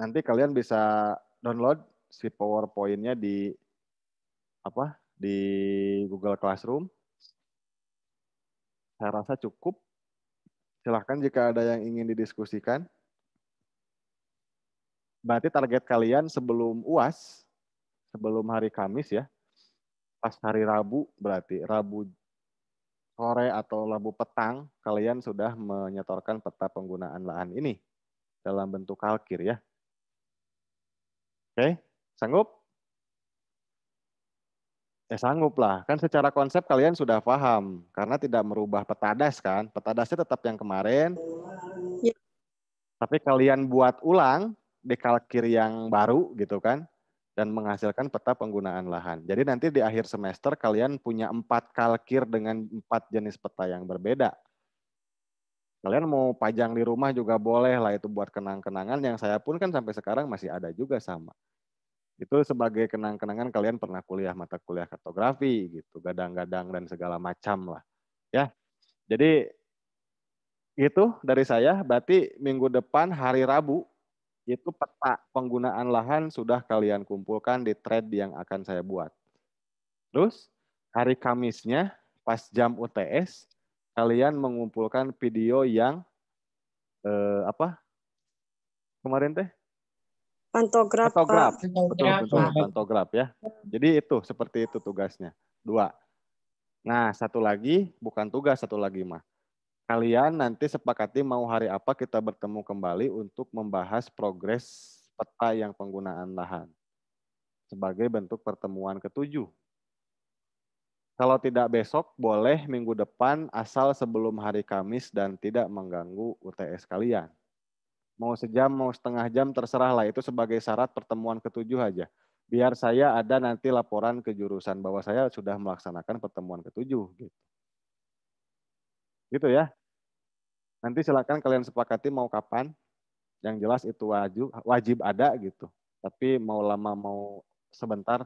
Nanti kalian bisa download si PowerPoint-nya di apa di Google Classroom. Saya rasa cukup. Silahkan jika ada yang ingin didiskusikan. Berarti target kalian sebelum UAS, sebelum hari Kamis ya, pas hari Rabu berarti, Rabu sore atau Rabu petang, kalian sudah menyetorkan peta penggunaan lahan ini dalam bentuk kalkir ya. Oke, sanggup? Ya sanggup lah, kan secara konsep kalian sudah paham karena tidak merubah petadas kan, petadasnya tetap yang kemarin. Ya. Tapi kalian buat ulang di dekalkir yang baru gitu kan, dan menghasilkan peta penggunaan lahan. Jadi nanti di akhir semester kalian punya empat kalkir dengan empat jenis peta yang berbeda. Kalian mau pajang di rumah juga boleh lah itu buat kenang-kenangan yang saya pun kan sampai sekarang masih ada juga sama itu sebagai kenang-kenangan kalian pernah kuliah mata kuliah kartografi gitu, gadang-gadang dan segala macam lah. Ya. Jadi itu dari saya, berarti minggu depan hari Rabu itu peta penggunaan lahan sudah kalian kumpulkan di thread yang akan saya buat. Terus hari Kamisnya pas jam UTS kalian mengumpulkan video yang eh, apa? Kemarin teh pantograf. Pantograf. Betul, betul, pantograf ya. Jadi itu seperti itu tugasnya. Dua. Nah, satu lagi bukan tugas, satu lagi mah. Kalian nanti sepakati mau hari apa kita bertemu kembali untuk membahas progres peta yang penggunaan lahan sebagai bentuk pertemuan ketujuh. Kalau tidak besok, boleh minggu depan asal sebelum hari Kamis dan tidak mengganggu UTS kalian mau sejam, mau setengah jam, terserah lah. Itu sebagai syarat pertemuan ketujuh aja. Biar saya ada nanti laporan ke jurusan bahwa saya sudah melaksanakan pertemuan ketujuh. Gitu. gitu ya. Nanti silakan kalian sepakati mau kapan. Yang jelas itu wajib, wajib ada gitu. Tapi mau lama mau sebentar,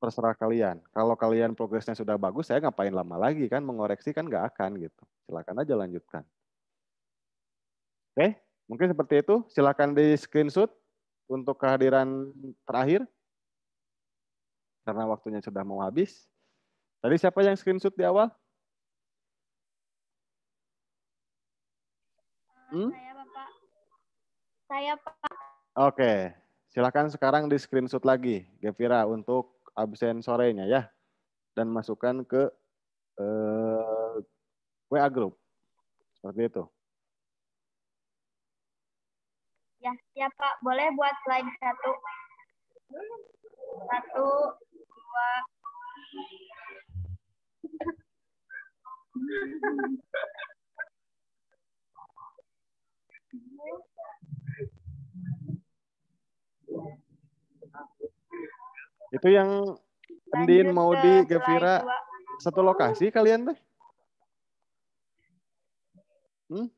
terserah kalian. Kalau kalian progresnya sudah bagus, saya ngapain lama lagi kan? Mengoreksi kan nggak akan gitu. Silakan aja lanjutkan. Oke? Okay? Mungkin seperti itu. Silakan di screenshot untuk kehadiran terakhir. Karena waktunya sudah mau habis. Tadi siapa yang screenshot di awal? Eh, hmm? Saya, Bapak. Saya, Pak. Oke. Silakan sekarang di screenshot lagi, Gevira, untuk absen sorenya ya. Dan masukkan ke eh, WA Group. Seperti itu. Ya, ya Pak. Boleh buat slide satu. Satu, dua. Itu yang Endin, di Gevira satu lokasi kalian deh Hmm?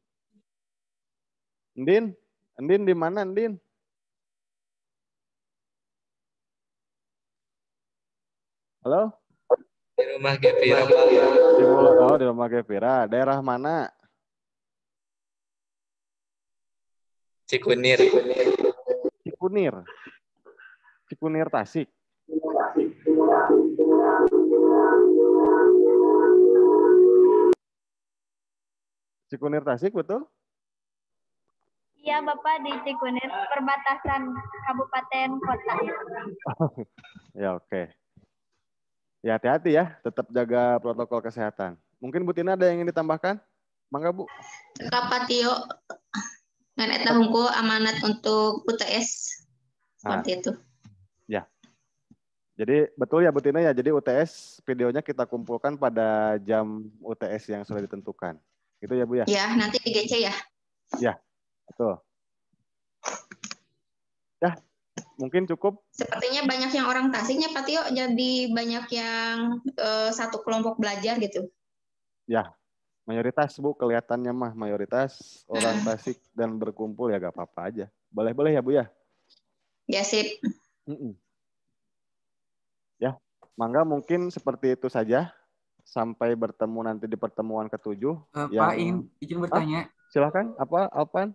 Endin? Andin di mana Andin? Halo? Di rumah Gepira. Di rumah, oh, di rumah Gepira. Daerah mana? Cikunir. Cikunir. Cikunir Tasik. Cikunir Tasik betul? Ya Bapak di Cikunir, perbatasan kabupaten kota. [LAUGHS] ya oke. Ya hati-hati ya, tetap jaga protokol kesehatan. Mungkin Bu Tina ada yang ingin ditambahkan? Mangga Bu. Kapatio, nenek tahunku amanat untuk UTS. Ah. Seperti nah. itu. Ya. Jadi betul ya Bu Tina ya, jadi UTS videonya kita kumpulkan pada jam UTS yang sudah ditentukan. Itu ya Bu ya? Ya, nanti di GC ya. Ya, Betul. Ya, mungkin cukup. Sepertinya banyak yang orang Tasiknya Pak Tio, jadi banyak yang e, satu kelompok belajar gitu. Ya, mayoritas Bu kelihatannya mah mayoritas orang hmm. Tasik dan berkumpul ya gak apa-apa aja. Boleh-boleh ya Bu ya? Ya sip. Mm -mm. Ya, mangga mungkin seperti itu saja. Sampai bertemu nanti di pertemuan ketujuh. Uh, yang... Pak, In, izin bertanya. Ah, silahkan, apa, Alpan?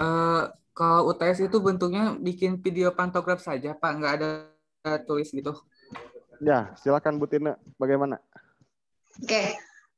Eh, kalau UTS itu bentuknya bikin video pantograf saja, Pak, nggak ada tulis gitu. Ya, silakan Bu Tina, bagaimana? Oke, okay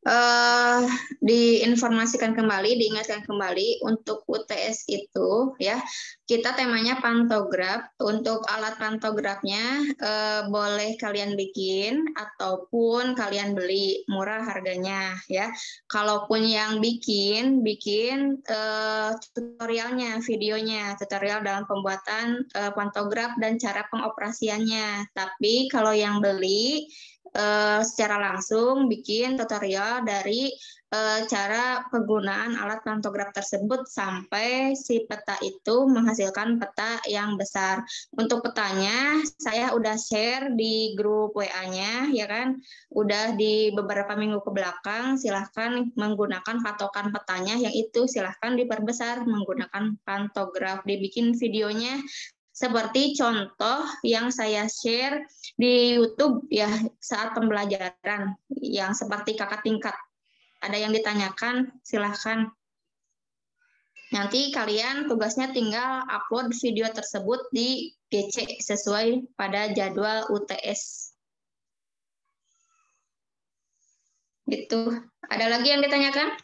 uh, diinformasikan kembali, diingatkan kembali untuk UTS itu ya kita temanya pantograf. Untuk alat pantografnya uh, boleh kalian bikin ataupun kalian beli murah harganya ya. Kalaupun yang bikin bikin uh, tutorialnya, videonya, tutorial dalam pembuatan uh, pantograf dan cara pengoperasiannya. Tapi kalau yang beli uh, secara langsung bikin tutorial dari uh, cara penggunaan alat pantograf tersebut sampai si peta itu menghasilkan peta yang besar. Untuk petanya saya udah share di grup WA-nya ya kan, udah di beberapa minggu ke belakang silahkan menggunakan patokan petanya yang itu silahkan diperbesar menggunakan pantograf dibikin videonya seperti contoh yang saya share di YouTube ya saat pembelajaran yang seperti kakak tingkat. Ada yang ditanyakan, silahkan. Nanti kalian tugasnya tinggal upload video tersebut di GC sesuai pada jadwal UTS. Gitu. Ada lagi yang ditanyakan?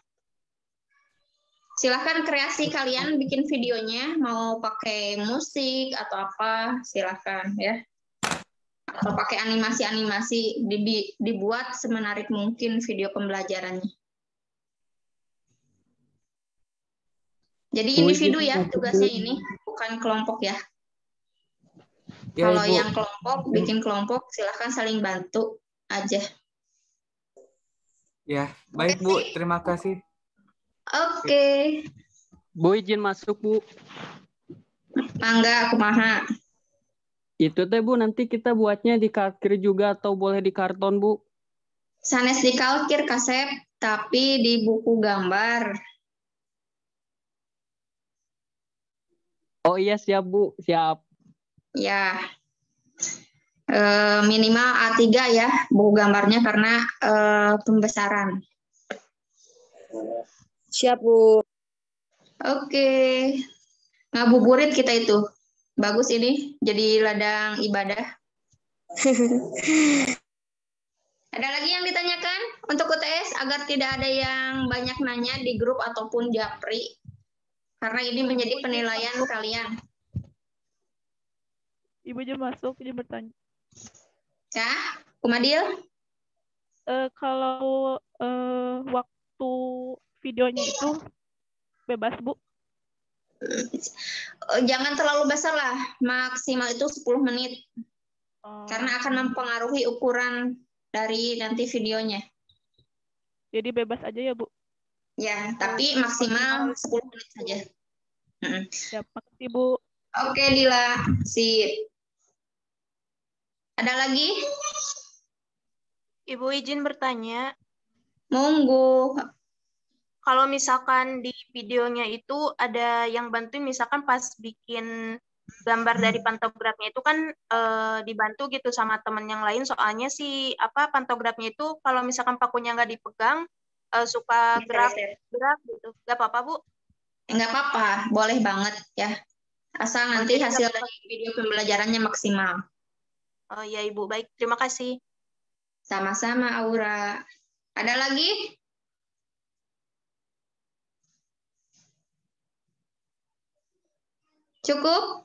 silahkan kreasi kalian bikin videonya mau pakai musik atau apa silahkan ya atau pakai animasi-animasi dibuat semenarik mungkin video pembelajarannya jadi oh, individu iya. ya tugasnya ini bukan kelompok ya, ya kalau yang kelompok bikin kelompok silahkan saling bantu aja ya baik Bu terima kasih Oke. boy Bu izin masuk, Bu. Mangga, kumaha. Itu teh, Bu, nanti kita buatnya di kalkir juga atau boleh di karton, Bu? Sanes di kalkir, Kasep, tapi di buku gambar. Oh iya, siap, Bu. Siap. Ya. E, minimal A3 ya buku gambarnya karena e, pembesaran. Siap, Bu. Oke. Ngabuburit kita itu. Bagus ini, jadi ladang ibadah. [LAUGHS] ada lagi yang ditanyakan untuk UTS agar tidak ada yang banyak nanya di grup ataupun japri? Karena ini menjadi penilaian kalian. Ibu jam masuk, dia bertanya. Ya, Kumadil? Uh, kalau uh, waktu videonya itu bebas, Bu? Eh, jangan terlalu besar lah, maksimal itu 10 menit. Oh. Karena akan mempengaruhi ukuran dari nanti videonya. Jadi bebas aja ya, Bu? Ya, oh, tapi maksimal 10 menit saja. siap Ya, makasih, Bu. Oke, Dila. Sip. Ada lagi? Ibu izin bertanya. Monggo kalau misalkan di videonya itu ada yang bantuin misalkan pas bikin gambar dari hmm. pantografnya itu kan e, dibantu gitu sama teman yang lain soalnya si apa pantografnya itu kalau misalkan pakunya nggak dipegang e, suka gerak gerak gitu nggak apa-apa bu nggak apa-apa boleh banget ya asal nanti hasil dari video pembelajarannya maksimal oh ya ibu baik terima kasih sama-sama Aura ada lagi Cukup?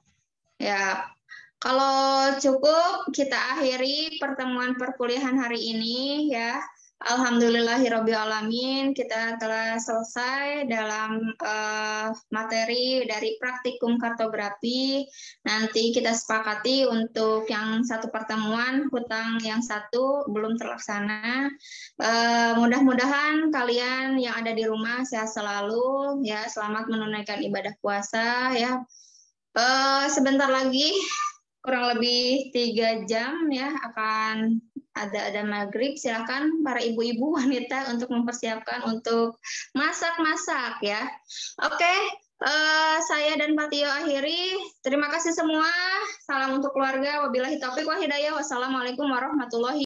Ya. Kalau cukup, kita akhiri pertemuan perkuliahan hari ini ya. Alhamdulillahirobbilalamin, kita telah selesai dalam uh, materi dari praktikum kartografi. Nanti kita sepakati untuk yang satu pertemuan, hutang yang satu belum terlaksana. Uh, Mudah-mudahan kalian yang ada di rumah sehat selalu, ya selamat menunaikan ibadah puasa, ya Uh, sebentar lagi kurang lebih tiga jam ya akan ada ada maghrib silakan para ibu-ibu [LAUGHS] wanita untuk mempersiapkan untuk masak-masak ya oke okay. uh, eh, saya dan Patio akhiri terima kasih semua salam untuk keluarga wabillahi taufiq wa hidayah wassalamualaikum warahmatullahi